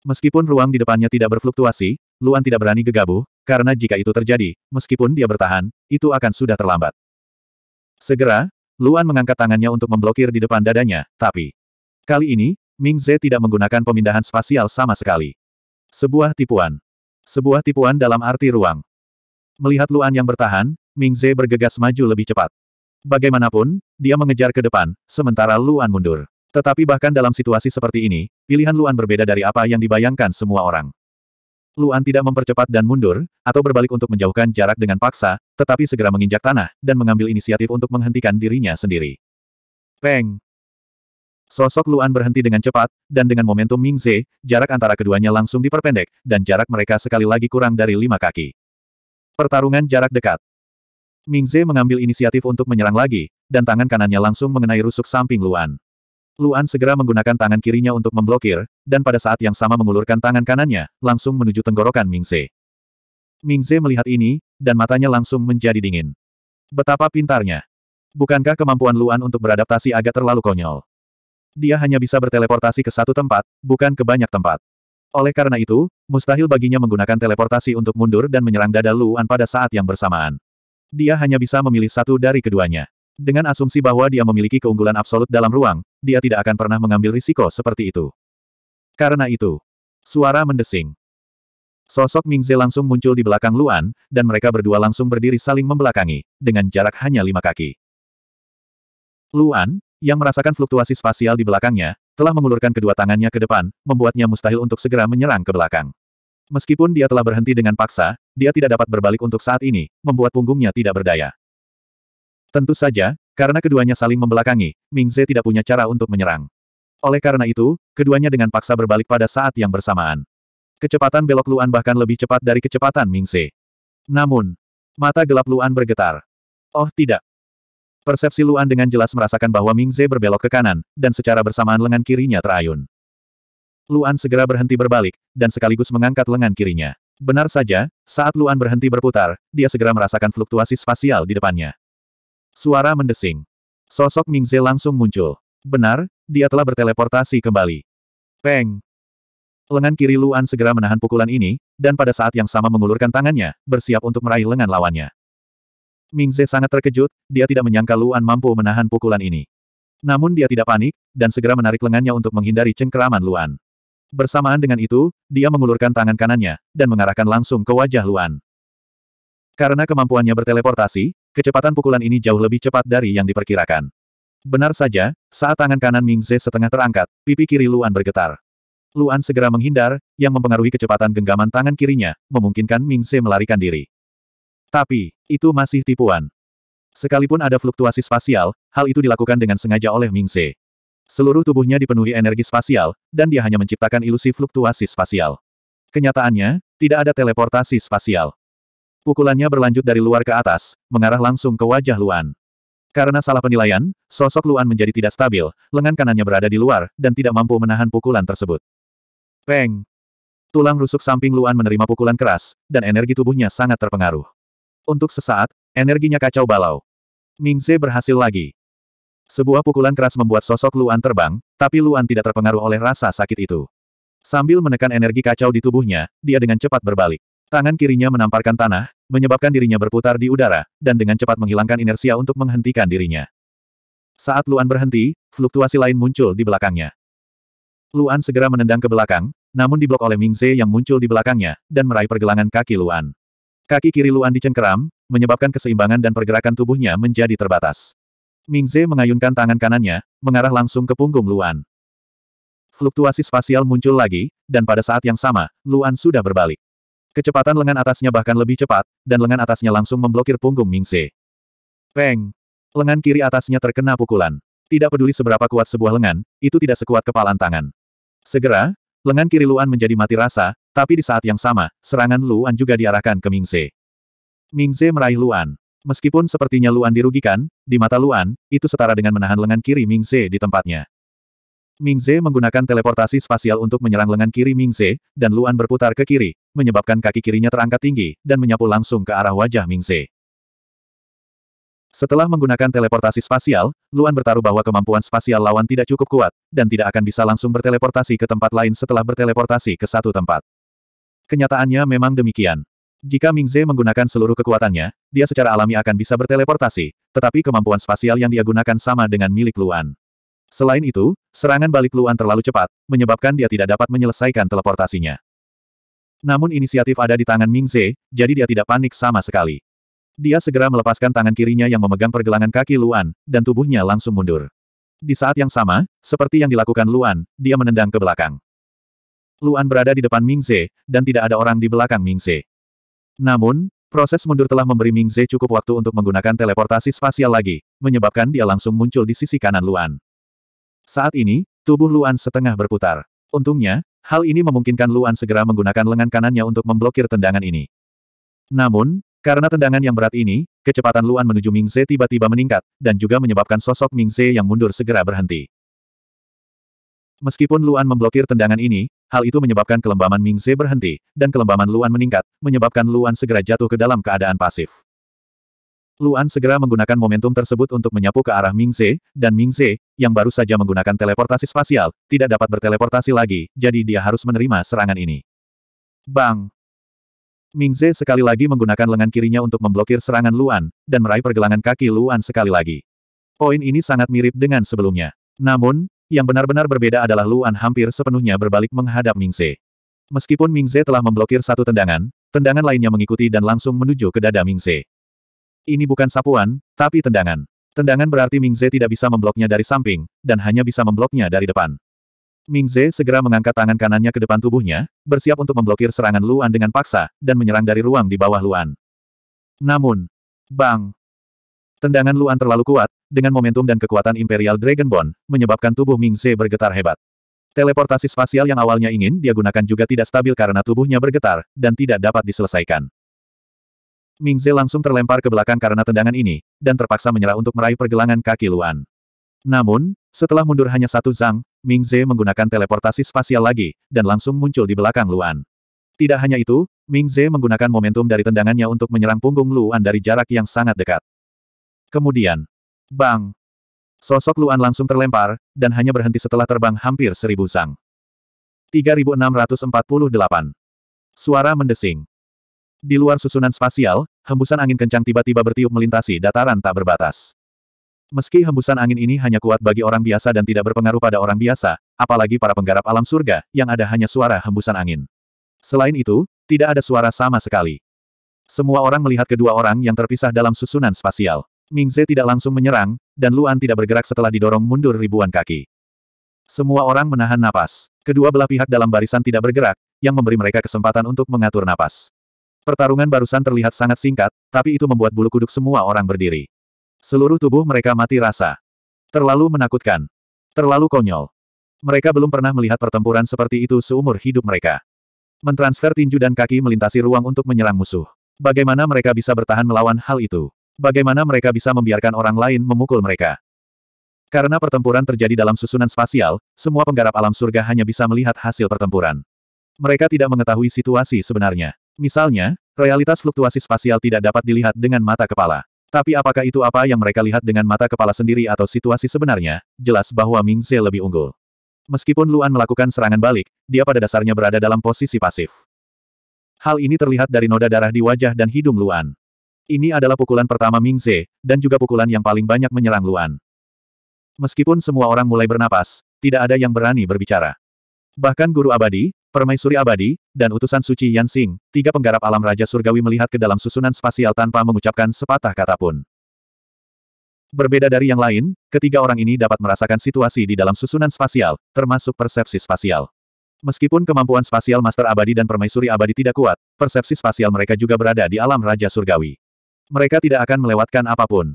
Speaker 1: Meskipun ruang di depannya tidak berfluktuasi, Luan tidak berani gegabah, karena jika itu terjadi, meskipun dia bertahan, itu akan sudah terlambat. Segera, Luan mengangkat tangannya untuk memblokir di depan dadanya, tapi... Kali ini, Ming Ze tidak menggunakan pemindahan spasial sama sekali. Sebuah tipuan. Sebuah tipuan dalam arti ruang. Melihat Luan yang bertahan, Ming Ze bergegas maju lebih cepat. Bagaimanapun, dia mengejar ke depan, sementara Luan mundur. Tetapi bahkan dalam situasi seperti ini, pilihan Luan berbeda dari apa yang dibayangkan semua orang. Luan tidak mempercepat dan mundur, atau berbalik untuk menjauhkan jarak dengan paksa, tetapi segera menginjak tanah, dan mengambil inisiatif untuk menghentikan dirinya sendiri. Peng! Sosok Luan berhenti dengan cepat, dan dengan momentum Ming Ze, jarak antara keduanya langsung diperpendek, dan jarak mereka sekali lagi kurang dari lima kaki. Pertarungan jarak dekat. Ming Ze mengambil inisiatif untuk menyerang lagi, dan tangan kanannya langsung mengenai rusuk samping Luan. Luan segera menggunakan tangan kirinya untuk memblokir, dan pada saat yang sama mengulurkan tangan kanannya, langsung menuju tenggorokan Ming Ming Mingze melihat ini, dan matanya langsung menjadi dingin. Betapa pintarnya. Bukankah kemampuan Luan untuk beradaptasi agak terlalu konyol? Dia hanya bisa berteleportasi ke satu tempat, bukan ke banyak tempat. Oleh karena itu, mustahil baginya menggunakan teleportasi untuk mundur dan menyerang dada Luan pada saat yang bersamaan. Dia hanya bisa memilih satu dari keduanya. Dengan asumsi bahwa dia memiliki keunggulan absolut dalam ruang, dia tidak akan pernah mengambil risiko seperti itu. Karena itu, suara mendesing. Sosok Mingze langsung muncul di belakang Luan, dan mereka berdua langsung berdiri saling membelakangi, dengan jarak hanya lima kaki. Luan, yang merasakan fluktuasi spasial di belakangnya, telah mengulurkan kedua tangannya ke depan, membuatnya mustahil untuk segera menyerang ke belakang. Meskipun dia telah berhenti dengan paksa, dia tidak dapat berbalik untuk saat ini, membuat punggungnya tidak berdaya. Tentu saja, karena keduanya saling membelakangi, Ming Zhe tidak punya cara untuk menyerang. Oleh karena itu, keduanya dengan paksa berbalik pada saat yang bersamaan. Kecepatan belok Luan bahkan lebih cepat dari kecepatan Ming Zhe. Namun, mata gelap Luan bergetar. Oh tidak, Persepsi Luan dengan jelas merasakan bahwa Ming Ze berbelok ke kanan, dan secara bersamaan lengan kirinya terayun. Luan segera berhenti berbalik, dan sekaligus mengangkat lengan kirinya. Benar saja, saat Luan berhenti berputar, dia segera merasakan fluktuasi spasial di depannya. Suara mendesing. Sosok Ming Ze langsung muncul. Benar, dia telah berteleportasi kembali. Peng! Lengan kiri Luan segera menahan pukulan ini, dan pada saat yang sama mengulurkan tangannya, bersiap untuk meraih lengan lawannya. Mingze sangat terkejut, dia tidak menyangka Luan mampu menahan pukulan ini. Namun dia tidak panik, dan segera menarik lengannya untuk menghindari cengkeraman Luan. Bersamaan dengan itu, dia mengulurkan tangan kanannya, dan mengarahkan langsung ke wajah Luan. Karena kemampuannya berteleportasi, kecepatan pukulan ini jauh lebih cepat dari yang diperkirakan. Benar saja, saat tangan kanan Ming Ze setengah terangkat, pipi kiri Luan bergetar. Luan segera menghindar, yang mempengaruhi kecepatan genggaman tangan kirinya, memungkinkan Ming Ze melarikan diri. Tapi, itu masih tipuan. Sekalipun ada fluktuasi spasial, hal itu dilakukan dengan sengaja oleh Ming Se. Seluruh tubuhnya dipenuhi energi spasial, dan dia hanya menciptakan ilusi fluktuasi spasial. Kenyataannya, tidak ada teleportasi spasial. Pukulannya berlanjut dari luar ke atas, mengarah langsung ke wajah Luan. Karena salah penilaian, sosok Luan menjadi tidak stabil, lengan kanannya berada di luar, dan tidak mampu menahan pukulan tersebut. Peng! Tulang rusuk samping Luan menerima pukulan keras, dan energi tubuhnya sangat terpengaruh. Untuk sesaat, energinya kacau balau. Mingze berhasil lagi. Sebuah pukulan keras membuat sosok Luan terbang, tapi Luan tidak terpengaruh oleh rasa sakit itu. Sambil menekan energi kacau di tubuhnya, dia dengan cepat berbalik. Tangan kirinya menamparkan tanah, menyebabkan dirinya berputar di udara, dan dengan cepat menghilangkan inersia untuk menghentikan dirinya. Saat Luan berhenti, fluktuasi lain muncul di belakangnya. Luan segera menendang ke belakang, namun diblok oleh Mingze yang muncul di belakangnya, dan meraih pergelangan kaki Luan. Kaki kiri Luan dicengkeram, menyebabkan keseimbangan dan pergerakan tubuhnya menjadi terbatas. Mingze mengayunkan tangan kanannya, mengarah langsung ke punggung Luan. Fluktuasi spasial muncul lagi, dan pada saat yang sama, Luan sudah berbalik. Kecepatan lengan atasnya bahkan lebih cepat, dan lengan atasnya langsung memblokir punggung Mingze. Peng! Lengan kiri atasnya terkena pukulan. Tidak peduli seberapa kuat sebuah lengan, itu tidak sekuat kepalan tangan. Segera, lengan kiri Luan menjadi mati rasa, tapi di saat yang sama, serangan Luan juga diarahkan ke Mingze. Mingze meraih Luan. Meskipun sepertinya Luan dirugikan, di mata Luan, itu setara dengan menahan lengan kiri Mingze di tempatnya. Mingze menggunakan teleportasi spasial untuk menyerang lengan kiri Mingze, dan Luan berputar ke kiri, menyebabkan kaki kirinya terangkat tinggi, dan menyapu langsung ke arah wajah Mingze. Setelah menggunakan teleportasi spasial, Luan bertaruh bahwa kemampuan spasial lawan tidak cukup kuat, dan tidak akan bisa langsung berteleportasi ke tempat lain setelah berteleportasi ke satu tempat. Kenyataannya memang demikian. Jika Mingze menggunakan seluruh kekuatannya, dia secara alami akan bisa berteleportasi, tetapi kemampuan spasial yang dia gunakan sama dengan milik Luan. Selain itu, serangan balik Luan terlalu cepat, menyebabkan dia tidak dapat menyelesaikan teleportasinya. Namun inisiatif ada di tangan Mingze, jadi dia tidak panik sama sekali. Dia segera melepaskan tangan kirinya yang memegang pergelangan kaki Luan, dan tubuhnya langsung mundur. Di saat yang sama, seperti yang dilakukan Luan, dia menendang ke belakang. Luan berada di depan Mingze, dan tidak ada orang di belakang Mingze. Namun, proses mundur telah memberi Mingze cukup waktu untuk menggunakan teleportasi spasial lagi, menyebabkan dia langsung muncul di sisi kanan Luan. Saat ini, tubuh Luan setengah berputar. Untungnya, hal ini memungkinkan Luan segera menggunakan lengan kanannya untuk memblokir tendangan ini. Namun, karena tendangan yang berat ini, kecepatan Luan menuju Mingze tiba-tiba meningkat, dan juga menyebabkan sosok Mingze yang mundur segera berhenti. Meskipun Luan memblokir tendangan ini, hal itu menyebabkan kelembaman Mingze berhenti, dan kelembaman Luan meningkat, menyebabkan Luan segera jatuh ke dalam keadaan pasif. Luan segera menggunakan momentum tersebut untuk menyapu ke arah Mingze, dan Mingze, yang baru saja menggunakan teleportasi spasial, tidak dapat berteleportasi lagi, jadi dia harus menerima serangan ini. Bang! Mingze sekali lagi menggunakan lengan kirinya untuk memblokir serangan Luan, dan meraih pergelangan kaki Luan sekali lagi. Poin ini sangat mirip dengan sebelumnya. Namun, yang benar-benar berbeda adalah Luan hampir sepenuhnya berbalik menghadap Mingze. Meskipun Mingze telah memblokir satu tendangan, tendangan lainnya mengikuti dan langsung menuju ke dada Mingze. Ini bukan sapuan, tapi tendangan. Tendangan berarti Mingze tidak bisa membloknya dari samping, dan hanya bisa membloknya dari depan. Mingze segera mengangkat tangan kanannya ke depan tubuhnya, bersiap untuk memblokir serangan Luan dengan paksa, dan menyerang dari ruang di bawah Luan. Namun, bang! Tendangan Luan terlalu kuat, dengan momentum dan kekuatan Imperial Dragonborn, menyebabkan tubuh Ming Ze bergetar hebat. Teleportasi spasial yang awalnya ingin dia gunakan juga tidak stabil karena tubuhnya bergetar, dan tidak dapat diselesaikan. Ming Ze langsung terlempar ke belakang karena tendangan ini, dan terpaksa menyerah untuk meraih pergelangan kaki Luan. Namun, setelah mundur hanya satu zang, Ming Ze menggunakan teleportasi spasial lagi, dan langsung muncul di belakang Luan. Tidak hanya itu, Ming Ze menggunakan momentum dari tendangannya untuk menyerang punggung Luan dari jarak yang sangat dekat. Kemudian, Bang! Sosok Luan langsung terlempar, dan hanya berhenti setelah terbang hampir seribu sang. 3648. Suara mendesing. Di luar susunan spasial, hembusan angin kencang tiba-tiba bertiup melintasi dataran tak berbatas. Meski hembusan angin ini hanya kuat bagi orang biasa dan tidak berpengaruh pada orang biasa, apalagi para penggarap alam surga, yang ada hanya suara hembusan angin. Selain itu, tidak ada suara sama sekali. Semua orang melihat kedua orang yang terpisah dalam susunan spasial. Mingze tidak langsung menyerang, dan Luan tidak bergerak setelah didorong mundur ribuan kaki. Semua orang menahan napas. Kedua belah pihak dalam barisan tidak bergerak, yang memberi mereka kesempatan untuk mengatur napas. Pertarungan barusan terlihat sangat singkat, tapi itu membuat bulu kuduk semua orang berdiri. Seluruh tubuh mereka mati rasa. Terlalu menakutkan. Terlalu konyol. Mereka belum pernah melihat pertempuran seperti itu seumur hidup mereka. Mentransfer tinju dan kaki melintasi ruang untuk menyerang musuh. Bagaimana mereka bisa bertahan melawan hal itu? Bagaimana mereka bisa membiarkan orang lain memukul mereka? Karena pertempuran terjadi dalam susunan spasial, semua penggarap alam surga hanya bisa melihat hasil pertempuran. Mereka tidak mengetahui situasi sebenarnya. Misalnya, realitas fluktuasi spasial tidak dapat dilihat dengan mata kepala. Tapi apakah itu apa yang mereka lihat dengan mata kepala sendiri atau situasi sebenarnya? Jelas bahwa Ming Ze lebih unggul. Meskipun Luan melakukan serangan balik, dia pada dasarnya berada dalam posisi pasif. Hal ini terlihat dari noda darah di wajah dan hidung Luan. Ini adalah pukulan pertama Ming Ze, dan juga pukulan yang paling banyak menyerang Luan. Meskipun semua orang mulai bernapas, tidak ada yang berani berbicara. Bahkan Guru Abadi, Permaisuri Abadi, dan utusan suci Yan Xing, tiga penggarap alam Raja Surgawi melihat ke dalam susunan spasial tanpa mengucapkan sepatah kata pun. Berbeda dari yang lain, ketiga orang ini dapat merasakan situasi di dalam susunan spasial, termasuk persepsi spasial. Meskipun kemampuan spasial Master Abadi dan Permaisuri Abadi tidak kuat, persepsi spasial mereka juga berada di alam Raja Surgawi. Mereka tidak akan melewatkan apapun.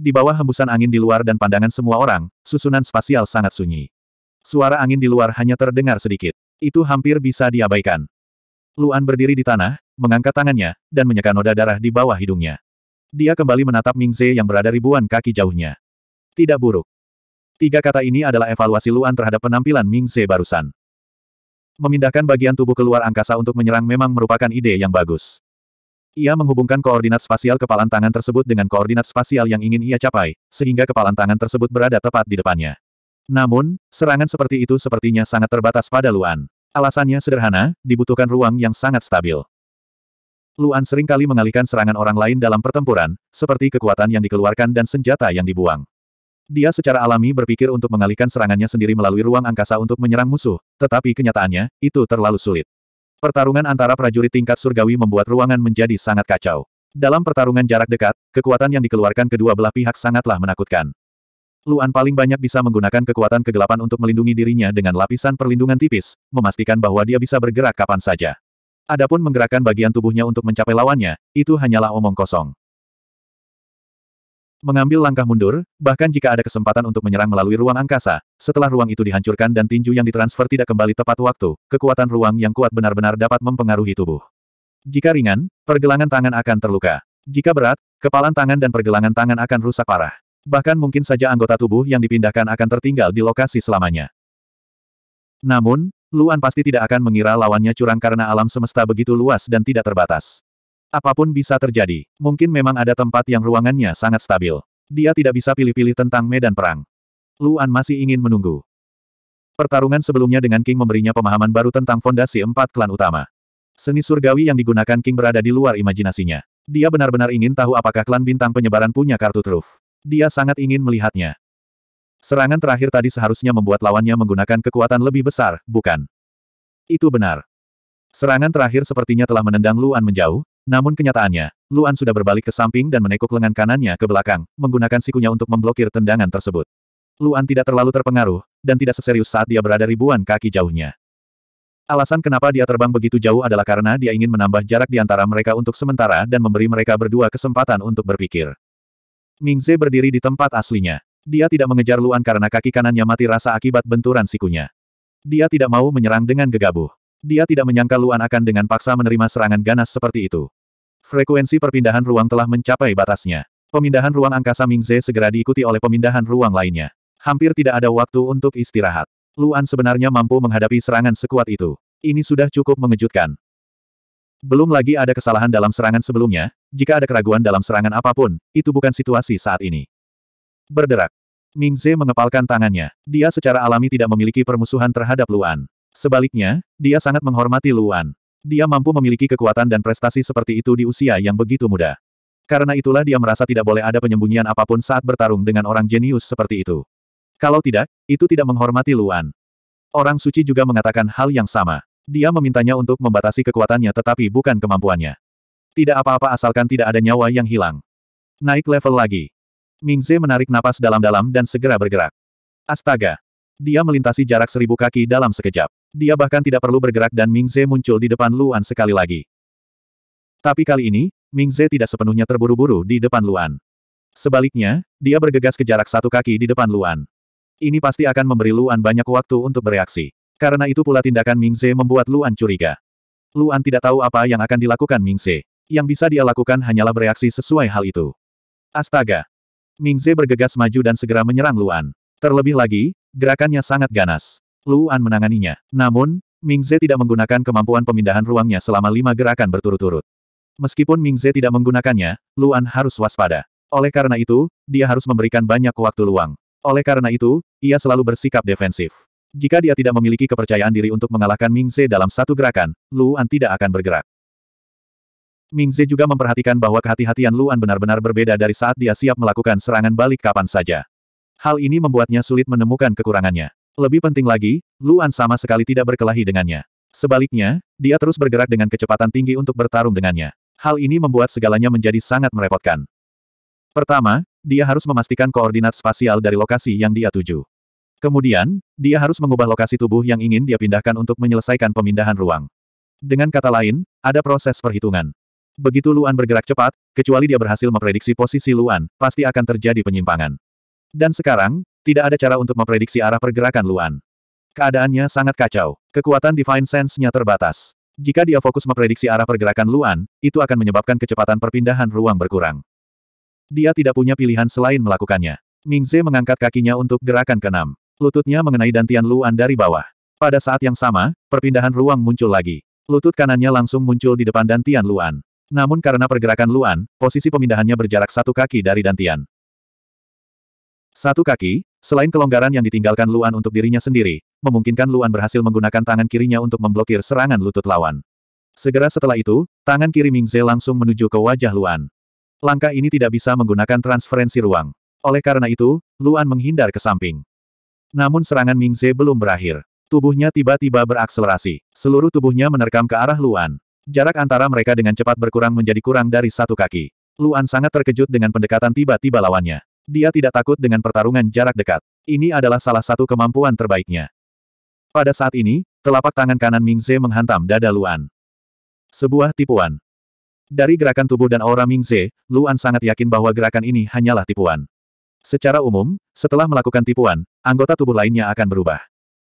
Speaker 1: Di bawah hembusan angin di luar dan pandangan semua orang, susunan spasial sangat sunyi. Suara angin di luar hanya terdengar sedikit. Itu hampir bisa diabaikan. Luan berdiri di tanah, mengangkat tangannya, dan menyeka noda darah di bawah hidungnya. Dia kembali menatap Ming Ze yang berada ribuan kaki jauhnya. Tidak buruk. Tiga kata ini adalah evaluasi Luan terhadap penampilan Ming Ze barusan. Memindahkan bagian tubuh keluar angkasa untuk menyerang memang merupakan ide yang bagus. Ia menghubungkan koordinat spasial kepalan tangan tersebut dengan koordinat spasial yang ingin ia capai, sehingga kepalan tangan tersebut berada tepat di depannya. Namun, serangan seperti itu sepertinya sangat terbatas pada Luan. Alasannya sederhana, dibutuhkan ruang yang sangat stabil. Luan seringkali mengalihkan serangan orang lain dalam pertempuran, seperti kekuatan yang dikeluarkan dan senjata yang dibuang. Dia secara alami berpikir untuk mengalihkan serangannya sendiri melalui ruang angkasa untuk menyerang musuh, tetapi kenyataannya, itu terlalu sulit. Pertarungan antara prajurit tingkat surgawi membuat ruangan menjadi sangat kacau. Dalam pertarungan jarak dekat, kekuatan yang dikeluarkan kedua belah pihak sangatlah menakutkan. Luan paling banyak bisa menggunakan kekuatan kegelapan untuk melindungi dirinya dengan lapisan perlindungan tipis, memastikan bahwa dia bisa bergerak kapan saja. Adapun menggerakkan bagian tubuhnya untuk mencapai lawannya, itu hanyalah omong kosong mengambil langkah mundur, bahkan jika ada kesempatan untuk menyerang melalui ruang angkasa, setelah ruang itu dihancurkan dan tinju yang ditransfer tidak kembali tepat waktu, kekuatan ruang yang kuat benar-benar dapat mempengaruhi tubuh. Jika ringan, pergelangan tangan akan terluka. Jika berat, kepalan tangan dan pergelangan tangan akan rusak parah. Bahkan mungkin saja anggota tubuh yang dipindahkan akan tertinggal di lokasi selamanya. Namun, Luan pasti tidak akan mengira lawannya curang karena alam semesta begitu luas dan tidak terbatas. Apapun bisa terjadi. Mungkin memang ada tempat yang ruangannya sangat stabil. Dia tidak bisa pilih-pilih tentang medan perang. Luan masih ingin menunggu. Pertarungan sebelumnya dengan King memberinya pemahaman baru tentang fondasi empat klan utama. Seni surgawi yang digunakan King berada di luar imajinasinya. Dia benar-benar ingin tahu apakah klan bintang penyebaran punya kartu truf. Dia sangat ingin melihatnya. Serangan terakhir tadi seharusnya membuat lawannya menggunakan kekuatan lebih besar, bukan? Itu benar. Serangan terakhir sepertinya telah menendang Luan menjauh, namun kenyataannya, Luan sudah berbalik ke samping dan menekuk lengan kanannya ke belakang, menggunakan sikunya untuk memblokir tendangan tersebut. Luan tidak terlalu terpengaruh, dan tidak seserius saat dia berada ribuan kaki jauhnya. Alasan kenapa dia terbang begitu jauh adalah karena dia ingin menambah jarak di antara mereka untuk sementara dan memberi mereka berdua kesempatan untuk berpikir. Mingze berdiri di tempat aslinya. Dia tidak mengejar Luan karena kaki kanannya mati rasa akibat benturan sikunya. Dia tidak mau menyerang dengan gegabah. Dia tidak menyangka Luan akan dengan paksa menerima serangan ganas seperti itu. Frekuensi perpindahan ruang telah mencapai batasnya. Pemindahan ruang angkasa Mingze segera diikuti oleh pemindahan ruang lainnya. Hampir tidak ada waktu untuk istirahat. Luan sebenarnya mampu menghadapi serangan sekuat itu. Ini sudah cukup mengejutkan. Belum lagi ada kesalahan dalam serangan sebelumnya, jika ada keraguan dalam serangan apapun, itu bukan situasi saat ini. Berderak. Mingze mengepalkan tangannya. Dia secara alami tidak memiliki permusuhan terhadap Luan. Sebaliknya, dia sangat menghormati Luan dia mampu memiliki kekuatan dan prestasi seperti itu di usia yang begitu muda. Karena itulah dia merasa tidak boleh ada penyembunyian apapun saat bertarung dengan orang jenius seperti itu. Kalau tidak, itu tidak menghormati Luan. Orang suci juga mengatakan hal yang sama. Dia memintanya untuk membatasi kekuatannya tetapi bukan kemampuannya. Tidak apa-apa asalkan tidak ada nyawa yang hilang. Naik level lagi. Mingze menarik napas dalam-dalam dan segera bergerak. Astaga! Dia melintasi jarak seribu kaki dalam sekejap. Dia bahkan tidak perlu bergerak dan Ming Ze muncul di depan Luan sekali lagi. Tapi kali ini, Ming Ze tidak sepenuhnya terburu-buru di depan Luan. Sebaliknya, dia bergegas ke jarak satu kaki di depan Luan. Ini pasti akan memberi Luan banyak waktu untuk bereaksi. Karena itu pula tindakan Ming Ze membuat Luan curiga. Luan tidak tahu apa yang akan dilakukan Ming Ze. Yang bisa dia lakukan hanyalah bereaksi sesuai hal itu. Astaga! Ming Ze bergegas maju dan segera menyerang Luan. Terlebih lagi, gerakannya sangat ganas. Luan menanganinya. Namun, Ming Mingze tidak menggunakan kemampuan pemindahan ruangnya selama lima gerakan berturut-turut. Meskipun Ming Mingze tidak menggunakannya, Luan harus waspada. Oleh karena itu, dia harus memberikan banyak waktu luang. Oleh karena itu, ia selalu bersikap defensif. Jika dia tidak memiliki kepercayaan diri untuk mengalahkan Ming Mingze dalam satu gerakan, Luan tidak akan bergerak. Ming Mingze juga memperhatikan bahwa kehati-hatian Luan benar-benar berbeda dari saat dia siap melakukan serangan balik kapan saja. Hal ini membuatnya sulit menemukan kekurangannya. Lebih penting lagi, Luan sama sekali tidak berkelahi dengannya. Sebaliknya, dia terus bergerak dengan kecepatan tinggi untuk bertarung dengannya. Hal ini membuat segalanya menjadi sangat merepotkan. Pertama, dia harus memastikan koordinat spasial dari lokasi yang dia tuju. Kemudian, dia harus mengubah lokasi tubuh yang ingin dia pindahkan untuk menyelesaikan pemindahan ruang. Dengan kata lain, ada proses perhitungan. Begitu Luan bergerak cepat, kecuali dia berhasil memprediksi posisi Luan, pasti akan terjadi penyimpangan. Dan sekarang, tidak ada cara untuk memprediksi arah pergerakan Luan. Keadaannya sangat kacau. Kekuatan Divine Sense-nya terbatas. Jika dia fokus memprediksi arah pergerakan Luan, itu akan menyebabkan kecepatan perpindahan ruang berkurang. Dia tidak punya pilihan selain melakukannya. Mingze mengangkat kakinya untuk gerakan keenam. Lututnya mengenai dantian Luan dari bawah. Pada saat yang sama, perpindahan ruang muncul lagi. Lutut kanannya langsung muncul di depan dantian Luan. Namun karena pergerakan Luan, posisi pemindahannya berjarak satu kaki dari dantian. Satu kaki, Selain kelonggaran yang ditinggalkan Luan untuk dirinya sendiri, memungkinkan Luan berhasil menggunakan tangan kirinya untuk memblokir serangan lutut lawan. Segera setelah itu, tangan kiri Mingze langsung menuju ke wajah Luan. Langkah ini tidak bisa menggunakan transferensi ruang. Oleh karena itu, Luan menghindar ke samping. Namun serangan Mingze belum berakhir. Tubuhnya tiba-tiba berakselerasi. Seluruh tubuhnya menerkam ke arah Luan. Jarak antara mereka dengan cepat berkurang menjadi kurang dari satu kaki. Luan sangat terkejut dengan pendekatan tiba-tiba lawannya. Dia tidak takut dengan pertarungan jarak dekat. Ini adalah salah satu kemampuan terbaiknya. Pada saat ini, telapak tangan kanan Mingze menghantam dada Luan. Sebuah tipuan. Dari gerakan tubuh dan aura Mingze, Luan sangat yakin bahwa gerakan ini hanyalah tipuan. Secara umum, setelah melakukan tipuan, anggota tubuh lainnya akan berubah.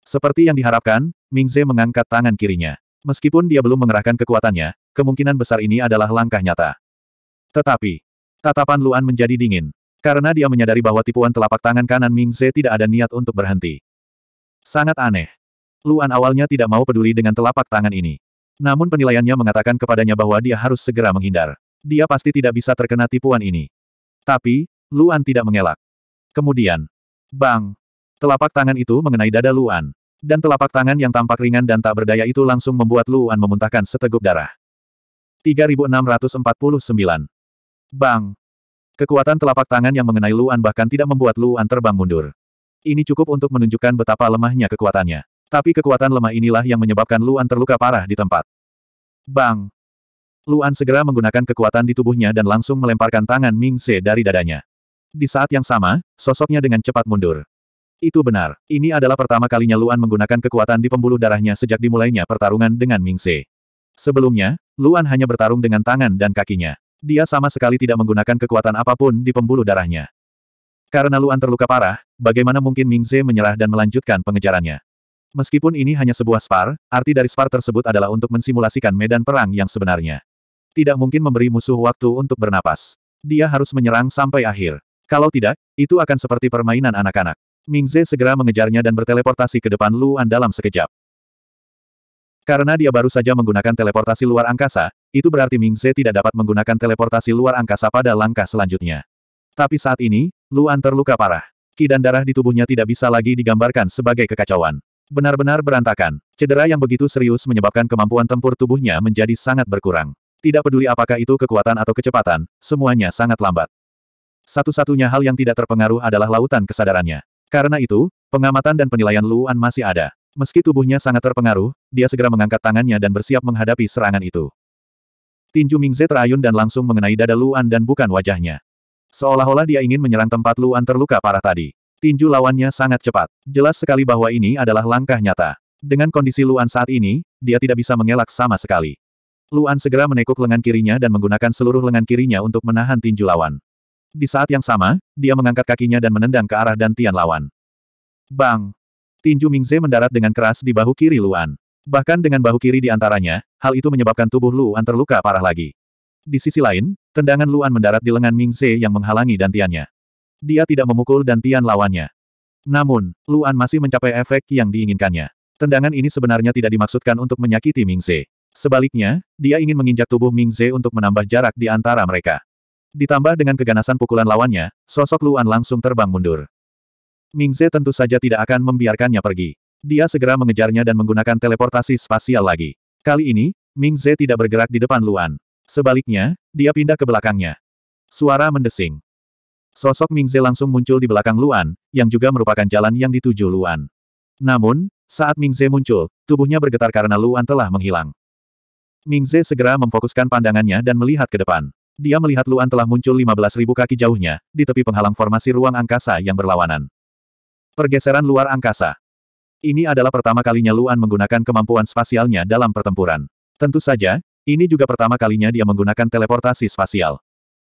Speaker 1: Seperti yang diharapkan, Mingze mengangkat tangan kirinya. Meskipun dia belum mengerahkan kekuatannya, kemungkinan besar ini adalah langkah nyata. Tetapi, tatapan Luan menjadi dingin. Karena dia menyadari bahwa tipuan telapak tangan kanan Ming Ze tidak ada niat untuk berhenti. Sangat aneh. Luan awalnya tidak mau peduli dengan telapak tangan ini. Namun penilaiannya mengatakan kepadanya bahwa dia harus segera menghindar. Dia pasti tidak bisa terkena tipuan ini. Tapi, Luan tidak mengelak. Kemudian, bang, telapak tangan itu mengenai dada Luan. Dan telapak tangan yang tampak ringan dan tak berdaya itu langsung membuat Luan memuntahkan seteguk darah. 3649. Bang, Kekuatan telapak tangan yang mengenai Luan bahkan tidak membuat Luan terbang mundur. Ini cukup untuk menunjukkan betapa lemahnya kekuatannya. Tapi kekuatan lemah inilah yang menyebabkan Luan terluka parah di tempat. Bang! Luan segera menggunakan kekuatan di tubuhnya dan langsung melemparkan tangan Ming Se dari dadanya. Di saat yang sama, sosoknya dengan cepat mundur. Itu benar. Ini adalah pertama kalinya Luan menggunakan kekuatan di pembuluh darahnya sejak dimulainya pertarungan dengan Ming Se. Sebelumnya, Luan hanya bertarung dengan tangan dan kakinya. Dia sama sekali tidak menggunakan kekuatan apapun di pembuluh darahnya. Karena Luan terluka parah, bagaimana mungkin Mingze menyerah dan melanjutkan pengejarannya? Meskipun ini hanya sebuah spar, arti dari spar tersebut adalah untuk mensimulasikan medan perang yang sebenarnya. Tidak mungkin memberi musuh waktu untuk bernapas. Dia harus menyerang sampai akhir. Kalau tidak, itu akan seperti permainan anak-anak. Mingze segera mengejarnya dan berteleportasi ke depan Luan dalam sekejap. Karena dia baru saja menggunakan teleportasi luar angkasa, itu berarti Ming Ze tidak dapat menggunakan teleportasi luar angkasa pada langkah selanjutnya. Tapi saat ini, Luan terluka parah. Ki dan darah di tubuhnya tidak bisa lagi digambarkan sebagai kekacauan. Benar-benar berantakan. Cedera yang begitu serius menyebabkan kemampuan tempur tubuhnya menjadi sangat berkurang. Tidak peduli apakah itu kekuatan atau kecepatan, semuanya sangat lambat. Satu-satunya hal yang tidak terpengaruh adalah lautan kesadarannya. Karena itu, pengamatan dan penilaian Luan masih ada. Meski tubuhnya sangat terpengaruh, dia segera mengangkat tangannya dan bersiap menghadapi serangan itu. Tinju Mingze terayun dan langsung mengenai dada Luan dan bukan wajahnya. Seolah-olah dia ingin menyerang tempat Luan terluka parah tadi. Tinju lawannya sangat cepat. Jelas sekali bahwa ini adalah langkah nyata. Dengan kondisi Luan saat ini, dia tidak bisa mengelak sama sekali. Luan segera menekuk lengan kirinya dan menggunakan seluruh lengan kirinya untuk menahan tinju lawan. Di saat yang sama, dia mengangkat kakinya dan menendang ke arah dantian lawan. Bang! tinju Mingze mendarat dengan keras di bahu kiri Luan. Bahkan dengan bahu kiri di antaranya, hal itu menyebabkan tubuh Luan terluka parah lagi. Di sisi lain, tendangan Luan mendarat di lengan Mingze yang menghalangi dantiannya. Dia tidak memukul dantian lawannya. Namun, Luan masih mencapai efek yang diinginkannya. Tendangan ini sebenarnya tidak dimaksudkan untuk menyakiti Mingze. Sebaliknya, dia ingin menginjak tubuh Mingze untuk menambah jarak di antara mereka. Ditambah dengan keganasan pukulan lawannya, sosok Luan langsung terbang mundur. Mingze tentu saja tidak akan membiarkannya pergi. Dia segera mengejarnya dan menggunakan teleportasi spasial lagi. Kali ini, Mingze tidak bergerak di depan Luan. Sebaliknya, dia pindah ke belakangnya. Suara mendesing. Sosok Mingze langsung muncul di belakang Luan, yang juga merupakan jalan yang dituju Luan. Namun, saat Mingze muncul, tubuhnya bergetar karena Luan telah menghilang. Mingze segera memfokuskan pandangannya dan melihat ke depan. Dia melihat Luan telah muncul 15.000 kaki jauhnya, di tepi penghalang formasi ruang angkasa yang berlawanan. Pergeseran luar angkasa. Ini adalah pertama kalinya Luan menggunakan kemampuan spasialnya dalam pertempuran. Tentu saja, ini juga pertama kalinya dia menggunakan teleportasi spasial.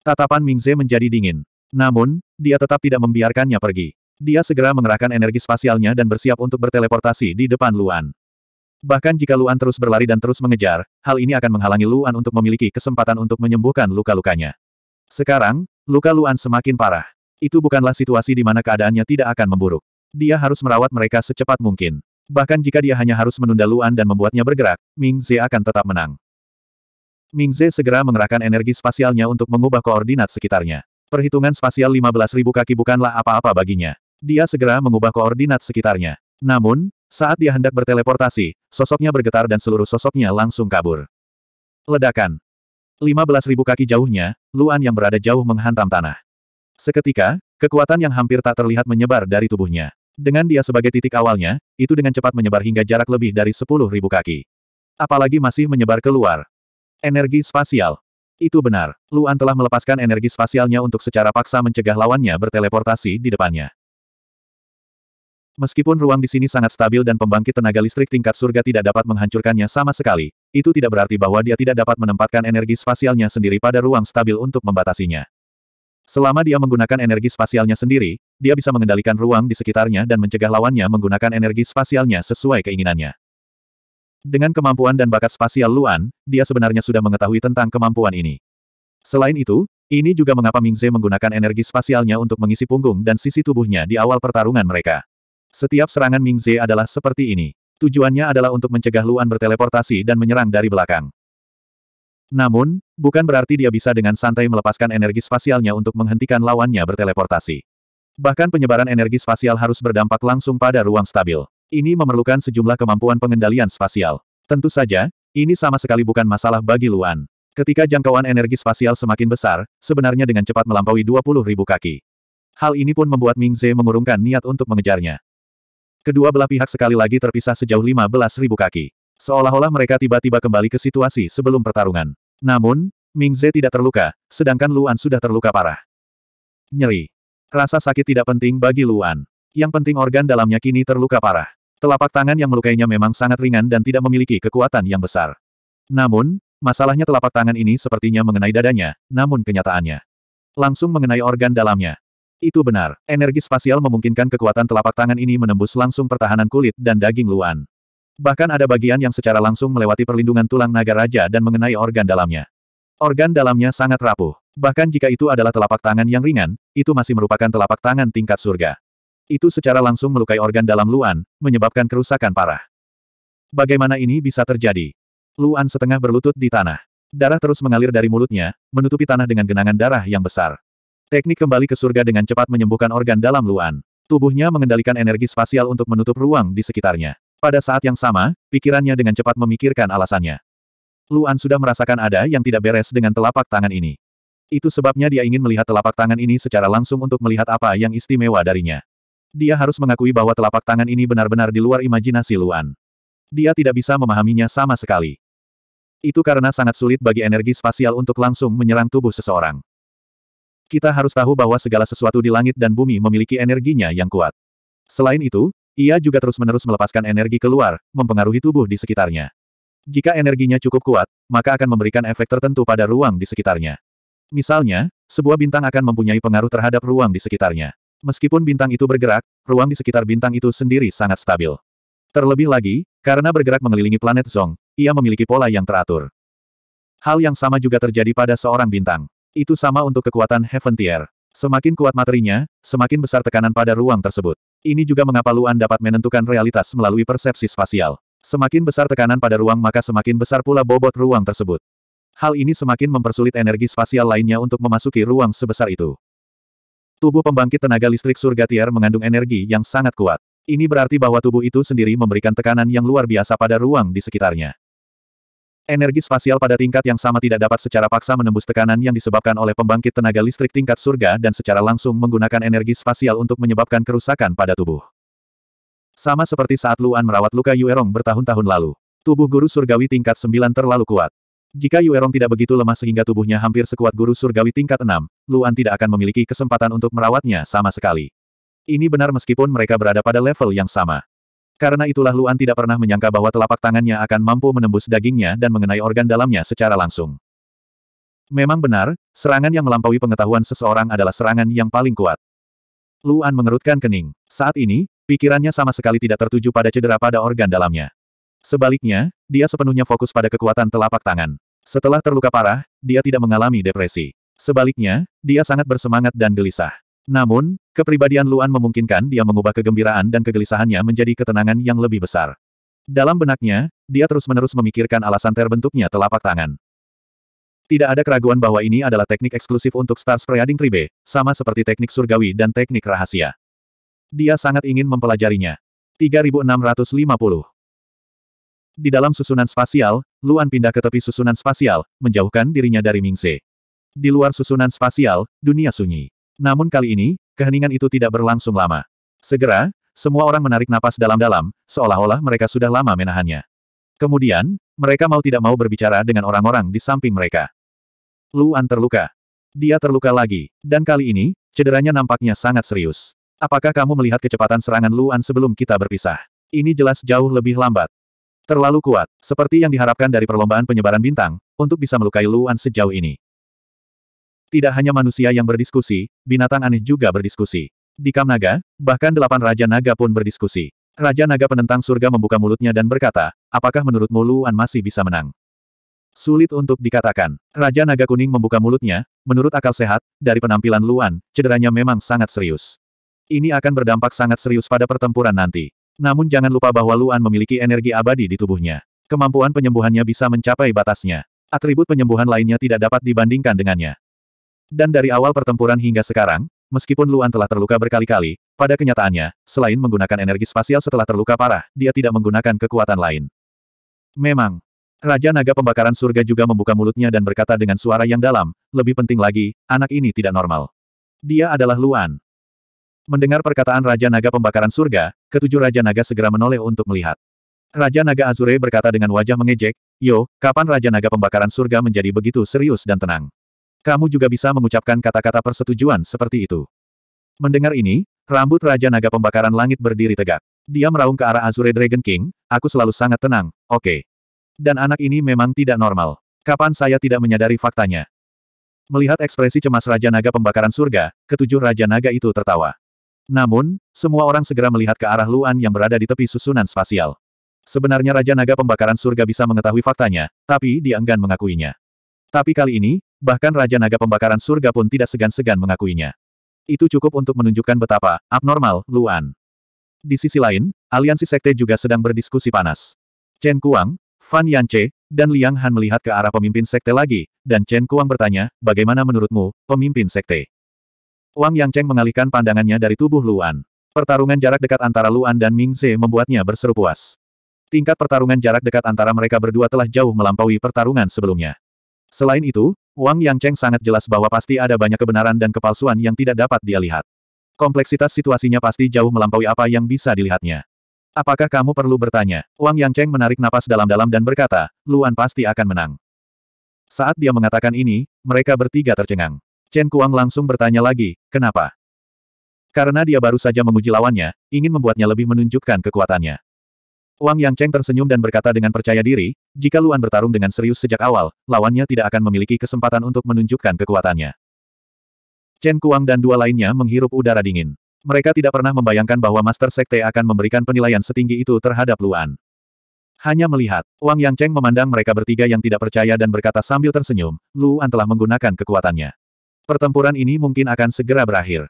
Speaker 1: Tatapan Mingze menjadi dingin. Namun, dia tetap tidak membiarkannya pergi. Dia segera mengerahkan energi spasialnya dan bersiap untuk berteleportasi di depan Luan. Bahkan jika Luan terus berlari dan terus mengejar, hal ini akan menghalangi Luan untuk memiliki kesempatan untuk menyembuhkan luka-lukanya. Sekarang, luka Luan semakin parah. Itu bukanlah situasi di mana keadaannya tidak akan memburuk. Dia harus merawat mereka secepat mungkin. Bahkan jika dia hanya harus menunda Luan dan membuatnya bergerak, Ming Ze akan tetap menang. Ming Ze segera mengerahkan energi spasialnya untuk mengubah koordinat sekitarnya. Perhitungan spasial 15.000 kaki bukanlah apa-apa baginya. Dia segera mengubah koordinat sekitarnya. Namun, saat dia hendak berteleportasi, sosoknya bergetar dan seluruh sosoknya langsung kabur. Ledakan. 15.000 kaki jauhnya, Luan yang berada jauh menghantam tanah. Seketika, kekuatan yang hampir tak terlihat menyebar dari tubuhnya. Dengan dia sebagai titik awalnya, itu dengan cepat menyebar hingga jarak lebih dari 10.000 kaki. Apalagi masih menyebar keluar. Energi spasial. Itu benar, Luan telah melepaskan energi spasialnya untuk secara paksa mencegah lawannya berteleportasi di depannya. Meskipun ruang di sini sangat stabil dan pembangkit tenaga listrik tingkat surga tidak dapat menghancurkannya sama sekali, itu tidak berarti bahwa dia tidak dapat menempatkan energi spasialnya sendiri pada ruang stabil untuk membatasinya. Selama dia menggunakan energi spasialnya sendiri, dia bisa mengendalikan ruang di sekitarnya dan mencegah lawannya menggunakan energi spasialnya sesuai keinginannya. Dengan kemampuan dan bakat spasial Luan, dia sebenarnya sudah mengetahui tentang kemampuan ini. Selain itu, ini juga mengapa Mingze menggunakan energi spasialnya untuk mengisi punggung dan sisi tubuhnya di awal pertarungan mereka. Setiap serangan Mingze adalah seperti ini. Tujuannya adalah untuk mencegah Luan berteleportasi dan menyerang dari belakang. Namun, bukan berarti dia bisa dengan santai melepaskan energi spasialnya untuk menghentikan lawannya berteleportasi. Bahkan penyebaran energi spasial harus berdampak langsung pada ruang stabil. Ini memerlukan sejumlah kemampuan pengendalian spasial. Tentu saja, ini sama sekali bukan masalah bagi Luan. Ketika jangkauan energi spasial semakin besar, sebenarnya dengan cepat melampaui ribu kaki. Hal ini pun membuat Ming Ze mengurungkan niat untuk mengejarnya. Kedua belah pihak sekali lagi terpisah sejauh ribu kaki. Seolah-olah mereka tiba-tiba kembali ke situasi sebelum pertarungan. Namun, Ming Ze tidak terluka, sedangkan Luan sudah terluka parah. Nyeri. Rasa sakit tidak penting bagi Luan. Yang penting organ dalamnya kini terluka parah. Telapak tangan yang melukainya memang sangat ringan dan tidak memiliki kekuatan yang besar. Namun, masalahnya telapak tangan ini sepertinya mengenai dadanya, namun kenyataannya langsung mengenai organ dalamnya. Itu benar, energi spasial memungkinkan kekuatan telapak tangan ini menembus langsung pertahanan kulit dan daging Luan. Bahkan ada bagian yang secara langsung melewati perlindungan tulang naga raja dan mengenai organ dalamnya. Organ dalamnya sangat rapuh. Bahkan jika itu adalah telapak tangan yang ringan, itu masih merupakan telapak tangan tingkat surga. Itu secara langsung melukai organ dalam Luan, menyebabkan kerusakan parah. Bagaimana ini bisa terjadi? Luan setengah berlutut di tanah. Darah terus mengalir dari mulutnya, menutupi tanah dengan genangan darah yang besar. Teknik kembali ke surga dengan cepat menyembuhkan organ dalam Luan. Tubuhnya mengendalikan energi spasial untuk menutup ruang di sekitarnya. Pada saat yang sama, pikirannya dengan cepat memikirkan alasannya. Luan sudah merasakan ada yang tidak beres dengan telapak tangan ini. Itu sebabnya dia ingin melihat telapak tangan ini secara langsung untuk melihat apa yang istimewa darinya. Dia harus mengakui bahwa telapak tangan ini benar-benar di luar imajinasi Luan. Dia tidak bisa memahaminya sama sekali. Itu karena sangat sulit bagi energi spasial untuk langsung menyerang tubuh seseorang. Kita harus tahu bahwa segala sesuatu di langit dan bumi memiliki energinya yang kuat. Selain itu, ia juga terus-menerus melepaskan energi keluar, mempengaruhi tubuh di sekitarnya. Jika energinya cukup kuat, maka akan memberikan efek tertentu pada ruang di sekitarnya. Misalnya, sebuah bintang akan mempunyai pengaruh terhadap ruang di sekitarnya. Meskipun bintang itu bergerak, ruang di sekitar bintang itu sendiri sangat stabil. Terlebih lagi, karena bergerak mengelilingi planet Zong, ia memiliki pola yang teratur. Hal yang sama juga terjadi pada seorang bintang. Itu sama untuk kekuatan Heaven Tier. Semakin kuat materinya, semakin besar tekanan pada ruang tersebut. Ini juga mengapa Luan dapat menentukan realitas melalui persepsi spasial. Semakin besar tekanan pada ruang maka semakin besar pula bobot ruang tersebut. Hal ini semakin mempersulit energi spasial lainnya untuk memasuki ruang sebesar itu. Tubuh pembangkit tenaga listrik surga tier mengandung energi yang sangat kuat. Ini berarti bahwa tubuh itu sendiri memberikan tekanan yang luar biasa pada ruang di sekitarnya. Energi spasial pada tingkat yang sama tidak dapat secara paksa menembus tekanan yang disebabkan oleh pembangkit tenaga listrik tingkat surga dan secara langsung menggunakan energi spasial untuk menyebabkan kerusakan pada tubuh. Sama seperti saat Luan merawat luka Yuerong bertahun-tahun lalu. Tubuh guru surgawi tingkat 9 terlalu kuat. Jika Yuerong tidak begitu lemah sehingga tubuhnya hampir sekuat guru surgawi tingkat 6, Luan tidak akan memiliki kesempatan untuk merawatnya sama sekali. Ini benar meskipun mereka berada pada level yang sama. Karena itulah Luan tidak pernah menyangka bahwa telapak tangannya akan mampu menembus dagingnya dan mengenai organ dalamnya secara langsung. Memang benar, serangan yang melampaui pengetahuan seseorang adalah serangan yang paling kuat. Luan mengerutkan kening. Saat ini, pikirannya sama sekali tidak tertuju pada cedera pada organ dalamnya. Sebaliknya, dia sepenuhnya fokus pada kekuatan telapak tangan. Setelah terluka parah, dia tidak mengalami depresi. Sebaliknya, dia sangat bersemangat dan gelisah. Namun, kepribadian Luan memungkinkan dia mengubah kegembiraan dan kegelisahannya menjadi ketenangan yang lebih besar. Dalam benaknya, dia terus-menerus memikirkan alasan terbentuknya telapak tangan. Tidak ada keraguan bahwa ini adalah teknik eksklusif untuk Star Spreading Tribe, sama seperti teknik surgawi dan teknik rahasia. Dia sangat ingin mempelajarinya. 3650 Di dalam susunan spasial, Luan pindah ke tepi susunan spasial, menjauhkan dirinya dari Mingse. Di luar susunan spasial, dunia sunyi. Namun kali ini, keheningan itu tidak berlangsung lama. Segera, semua orang menarik napas dalam-dalam, seolah-olah mereka sudah lama menahannya. Kemudian, mereka mau tidak mau berbicara dengan orang-orang di samping mereka. Luan terluka. Dia terluka lagi, dan kali ini, cederanya nampaknya sangat serius. Apakah kamu melihat kecepatan serangan Luan sebelum kita berpisah? Ini jelas jauh lebih lambat. Terlalu kuat, seperti yang diharapkan dari perlombaan penyebaran bintang, untuk bisa melukai Luan sejauh ini. Tidak hanya manusia yang berdiskusi, binatang aneh juga berdiskusi. Di Kamnaga, bahkan delapan Raja Naga pun berdiskusi. Raja Naga penentang surga membuka mulutnya dan berkata, apakah menurutmu Luan masih bisa menang? Sulit untuk dikatakan. Raja Naga Kuning membuka mulutnya, menurut akal sehat, dari penampilan Luan, cederanya memang sangat serius. Ini akan berdampak sangat serius pada pertempuran nanti. Namun jangan lupa bahwa Luan memiliki energi abadi di tubuhnya. Kemampuan penyembuhannya bisa mencapai batasnya. Atribut penyembuhan lainnya tidak dapat dibandingkan dengannya. Dan dari awal pertempuran hingga sekarang, meskipun Luan telah terluka berkali-kali, pada kenyataannya, selain menggunakan energi spasial setelah terluka parah, dia tidak menggunakan kekuatan lain. Memang, Raja Naga Pembakaran Surga juga membuka mulutnya dan berkata dengan suara yang dalam, lebih penting lagi, anak ini tidak normal. Dia adalah Luan. Mendengar perkataan Raja Naga Pembakaran Surga, ketujuh Raja Naga segera menoleh untuk melihat. Raja Naga Azure berkata dengan wajah mengejek, Yo, kapan Raja Naga Pembakaran Surga menjadi begitu serius dan tenang? Kamu juga bisa mengucapkan kata-kata persetujuan seperti itu. Mendengar ini, rambut Raja Naga Pembakaran Langit berdiri tegak. Dia meraung ke arah Azure Dragon King, aku selalu sangat tenang, oke. Okay. Dan anak ini memang tidak normal. Kapan saya tidak menyadari faktanya? Melihat ekspresi cemas Raja Naga pembakaran surga, ketujuh Raja Naga itu tertawa. Namun, semua orang segera melihat ke arah Luan yang berada di tepi susunan spasial. Sebenarnya Raja Naga Pembakaran Surga bisa mengetahui faktanya, tapi dia enggan mengakuinya. Tapi kali ini, bahkan Raja Naga Pembakaran Surga pun tidak segan-segan mengakuinya. Itu cukup untuk menunjukkan betapa abnormal Luan. Di sisi lain, aliansi sekte juga sedang berdiskusi panas. Chen Kuang, Fan Yanche, dan Liang Han melihat ke arah pemimpin sekte lagi, dan Chen Kuang bertanya, bagaimana menurutmu, pemimpin sekte? Wang Yangcheng mengalihkan pandangannya dari tubuh Luan. Pertarungan jarak dekat antara Luan dan Ming Zhe membuatnya berseru puas. Tingkat pertarungan jarak dekat antara mereka berdua telah jauh melampaui pertarungan sebelumnya. Selain itu, Wang Yangcheng sangat jelas bahwa pasti ada banyak kebenaran dan kepalsuan yang tidak dapat dia lihat. Kompleksitas situasinya pasti jauh melampaui apa yang bisa dilihatnya. Apakah kamu perlu bertanya? Wang Yang Cheng menarik napas dalam-dalam dan berkata, Luan pasti akan menang. Saat dia mengatakan ini, mereka bertiga tercengang. Chen Kuang langsung bertanya lagi, kenapa? Karena dia baru saja menguji lawannya, ingin membuatnya lebih menunjukkan kekuatannya. Wang Yang Cheng tersenyum dan berkata dengan percaya diri, jika Luan bertarung dengan serius sejak awal, lawannya tidak akan memiliki kesempatan untuk menunjukkan kekuatannya. Chen Kuang dan dua lainnya menghirup udara dingin. Mereka tidak pernah membayangkan bahwa Master Sekte akan memberikan penilaian setinggi itu terhadap Luan. Hanya melihat, Wang Yang Cheng memandang mereka bertiga yang tidak percaya dan berkata sambil tersenyum, Luan telah menggunakan kekuatannya. Pertempuran ini mungkin akan segera berakhir.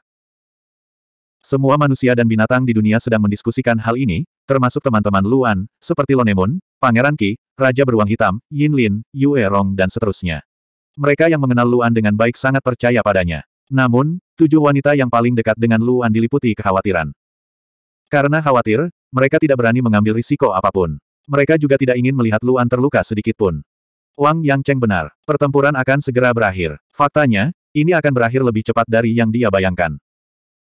Speaker 1: Semua manusia dan binatang di dunia sedang mendiskusikan hal ini, termasuk teman-teman Luan, seperti Lonemon, Pangeran Qi, Raja Beruang Hitam, Yin Lin, Yue Rong dan seterusnya. Mereka yang mengenal Luan dengan baik sangat percaya padanya. Namun, tujuh wanita yang paling dekat dengan Luan diliputi kekhawatiran. Karena khawatir, mereka tidak berani mengambil risiko apapun. Mereka juga tidak ingin melihat Luan terluka sedikitpun. Wang Yang Cheng benar, pertempuran akan segera berakhir. Faktanya, ini akan berakhir lebih cepat dari yang dia bayangkan.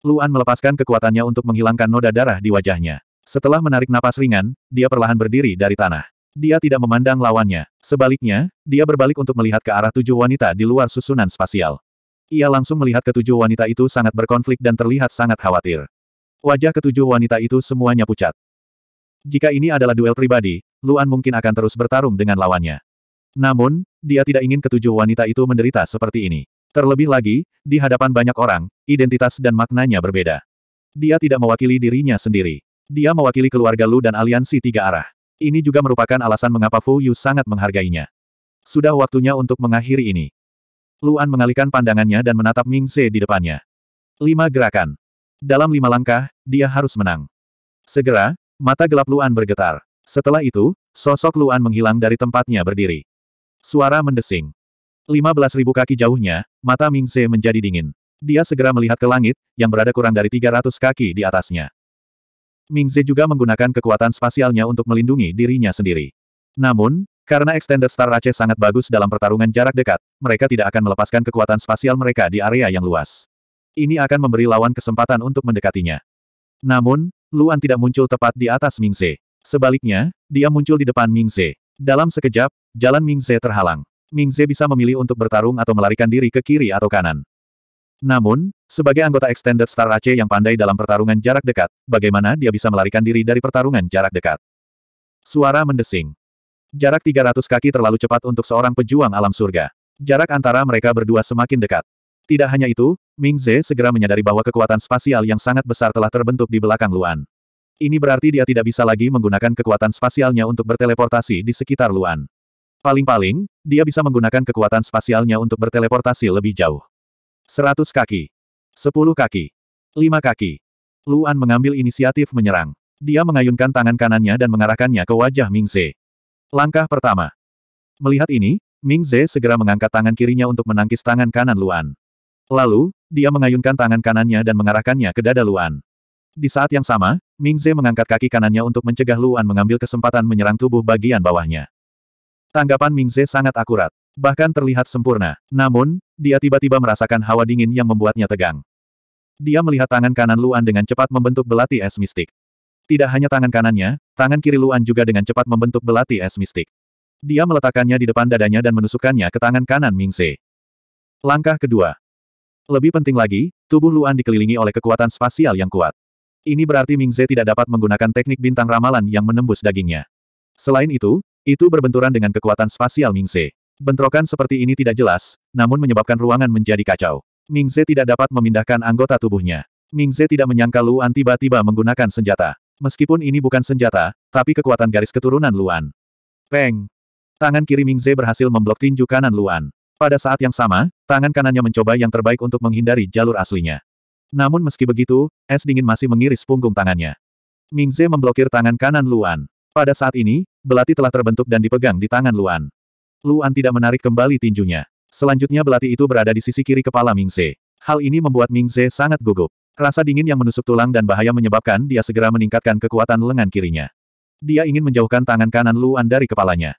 Speaker 1: Luan melepaskan kekuatannya untuk menghilangkan noda darah di wajahnya. Setelah menarik napas ringan, dia perlahan berdiri dari tanah. Dia tidak memandang lawannya. Sebaliknya, dia berbalik untuk melihat ke arah tujuh wanita di luar susunan spasial. Ia langsung melihat ketujuh wanita itu sangat berkonflik dan terlihat sangat khawatir. Wajah ketujuh wanita itu semuanya pucat. Jika ini adalah duel pribadi, Luan mungkin akan terus bertarung dengan lawannya. Namun, dia tidak ingin ketujuh wanita itu menderita seperti ini. Terlebih lagi, di hadapan banyak orang, identitas dan maknanya berbeda. Dia tidak mewakili dirinya sendiri. Dia mewakili keluarga Lu dan aliansi tiga arah. Ini juga merupakan alasan mengapa Fu Yu sangat menghargainya. Sudah waktunya untuk mengakhiri ini. Luan mengalihkan pandangannya dan menatap Ming Ze di depannya. Lima gerakan. Dalam lima langkah, dia harus menang. Segera, mata gelap Luan bergetar. Setelah itu, sosok Luan menghilang dari tempatnya berdiri. Suara mendesing. Lima belas ribu kaki jauhnya, mata Ming Ze menjadi dingin. Dia segera melihat ke langit, yang berada kurang dari tiga ratus kaki di atasnya. Ming Ze juga menggunakan kekuatan spasialnya untuk melindungi dirinya sendiri. Namun, karena Extended Star Race sangat bagus dalam pertarungan jarak dekat, mereka tidak akan melepaskan kekuatan spasial mereka di area yang luas. Ini akan memberi lawan kesempatan untuk mendekatinya. Namun, Luan tidak muncul tepat di atas Mingze. Sebaliknya, dia muncul di depan Mingze. Dalam sekejap, jalan Mingze terhalang. Mingze bisa memilih untuk bertarung atau melarikan diri ke kiri atau kanan. Namun, sebagai anggota Extended Star Race yang pandai dalam pertarungan jarak dekat, bagaimana dia bisa melarikan diri dari pertarungan jarak dekat? Suara mendesing. Jarak 300 kaki terlalu cepat untuk seorang pejuang alam surga. Jarak antara mereka berdua semakin dekat. Tidak hanya itu, Ming Ze segera menyadari bahwa kekuatan spasial yang sangat besar telah terbentuk di belakang Luan. Ini berarti dia tidak bisa lagi menggunakan kekuatan spasialnya untuk berteleportasi di sekitar Luan. Paling-paling, dia bisa menggunakan kekuatan spasialnya untuk berteleportasi lebih jauh. 100 kaki. 10 kaki. 5 kaki. Luan mengambil inisiatif menyerang. Dia mengayunkan tangan kanannya dan mengarahkannya ke wajah Ming Ze. Langkah pertama. Melihat ini, Ming Ze segera mengangkat tangan kirinya untuk menangkis tangan kanan Luan. Lalu, dia mengayunkan tangan kanannya dan mengarahkannya ke dada Luan. Di saat yang sama, Ming Ze mengangkat kaki kanannya untuk mencegah Luan mengambil kesempatan menyerang tubuh bagian bawahnya. Tanggapan Ming Ze sangat akurat, bahkan terlihat sempurna. Namun, dia tiba-tiba merasakan hawa dingin yang membuatnya tegang. Dia melihat tangan kanan Luan dengan cepat membentuk belati es mistik. Tidak hanya tangan kanannya, tangan kiri Luan juga dengan cepat membentuk belati es mistik. Dia meletakkannya di depan dadanya dan menusukkannya ke tangan kanan Mingse. Langkah kedua. Lebih penting lagi, tubuh Luan dikelilingi oleh kekuatan spasial yang kuat. Ini berarti Ming Mingze tidak dapat menggunakan teknik bintang ramalan yang menembus dagingnya. Selain itu, itu berbenturan dengan kekuatan spasial Ming Mingze. Bentrokan seperti ini tidak jelas, namun menyebabkan ruangan menjadi kacau. Ming Mingze tidak dapat memindahkan anggota tubuhnya. Ming Mingze tidak menyangka Luan tiba-tiba menggunakan senjata. Meskipun ini bukan senjata, tapi kekuatan garis keturunan Luan. Peng! Tangan kiri Mingze berhasil memblok tinju kanan Luan. Pada saat yang sama, tangan kanannya mencoba yang terbaik untuk menghindari jalur aslinya. Namun meski begitu, es dingin masih mengiris punggung tangannya. Mingze memblokir tangan kanan Luan. Pada saat ini, belati telah terbentuk dan dipegang di tangan Luan. Luan tidak menarik kembali tinjunya. Selanjutnya belati itu berada di sisi kiri kepala Mingze. Hal ini membuat Mingze sangat gugup. Rasa dingin yang menusuk tulang dan bahaya menyebabkan dia segera meningkatkan kekuatan lengan kirinya. Dia ingin menjauhkan tangan kanan Luan dari kepalanya.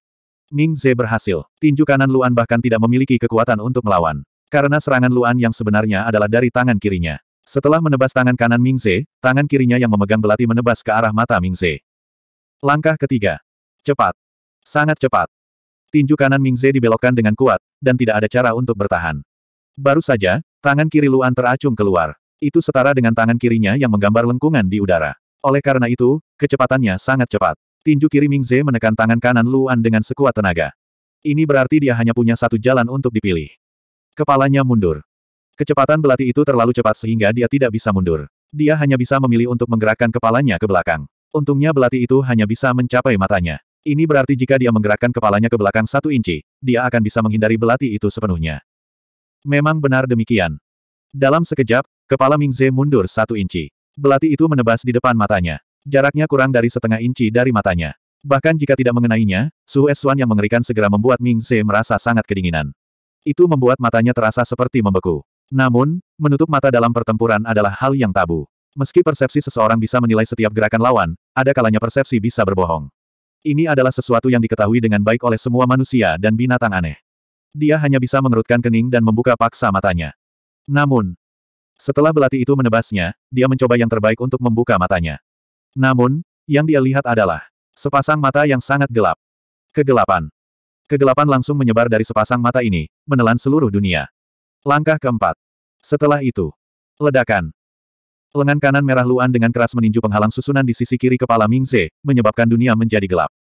Speaker 1: Ming Ze berhasil. Tinju kanan Luan bahkan tidak memiliki kekuatan untuk melawan. Karena serangan Luan yang sebenarnya adalah dari tangan kirinya. Setelah menebas tangan kanan Ming Ze, tangan kirinya yang memegang belati menebas ke arah mata Ming Ze. Langkah ketiga. Cepat. Sangat cepat. Tinju kanan Ming Ze dibelokkan dengan kuat, dan tidak ada cara untuk bertahan. Baru saja, tangan kiri Luan teracung keluar. Itu setara dengan tangan kirinya yang menggambar lengkungan di udara. Oleh karena itu, kecepatannya sangat cepat. Tinju kiri Ming Mingze menekan tangan kanan Luan dengan sekuat tenaga. Ini berarti dia hanya punya satu jalan untuk dipilih. Kepalanya mundur. Kecepatan belati itu terlalu cepat sehingga dia tidak bisa mundur. Dia hanya bisa memilih untuk menggerakkan kepalanya ke belakang. Untungnya belati itu hanya bisa mencapai matanya. Ini berarti jika dia menggerakkan kepalanya ke belakang satu inci, dia akan bisa menghindari belati itu sepenuhnya. Memang benar demikian. Dalam sekejap, Kepala Ming Ze mundur satu inci. Belati itu menebas di depan matanya. Jaraknya kurang dari setengah inci dari matanya. Bahkan jika tidak mengenainya, suhu es suan yang mengerikan segera membuat Ming Ze merasa sangat kedinginan. Itu membuat matanya terasa seperti membeku. Namun, menutup mata dalam pertempuran adalah hal yang tabu. Meski persepsi seseorang bisa menilai setiap gerakan lawan, ada kalanya persepsi bisa berbohong. Ini adalah sesuatu yang diketahui dengan baik oleh semua manusia dan binatang aneh. Dia hanya bisa mengerutkan kening dan membuka paksa matanya. Namun, setelah belati itu menebasnya, dia mencoba yang terbaik untuk membuka matanya. Namun, yang dia lihat adalah sepasang mata yang sangat gelap. Kegelapan. Kegelapan langsung menyebar dari sepasang mata ini, menelan seluruh dunia. Langkah keempat. Setelah itu, ledakan. Lengan kanan merah Luan dengan keras meninju penghalang susunan di sisi kiri kepala Mingze, menyebabkan dunia menjadi gelap.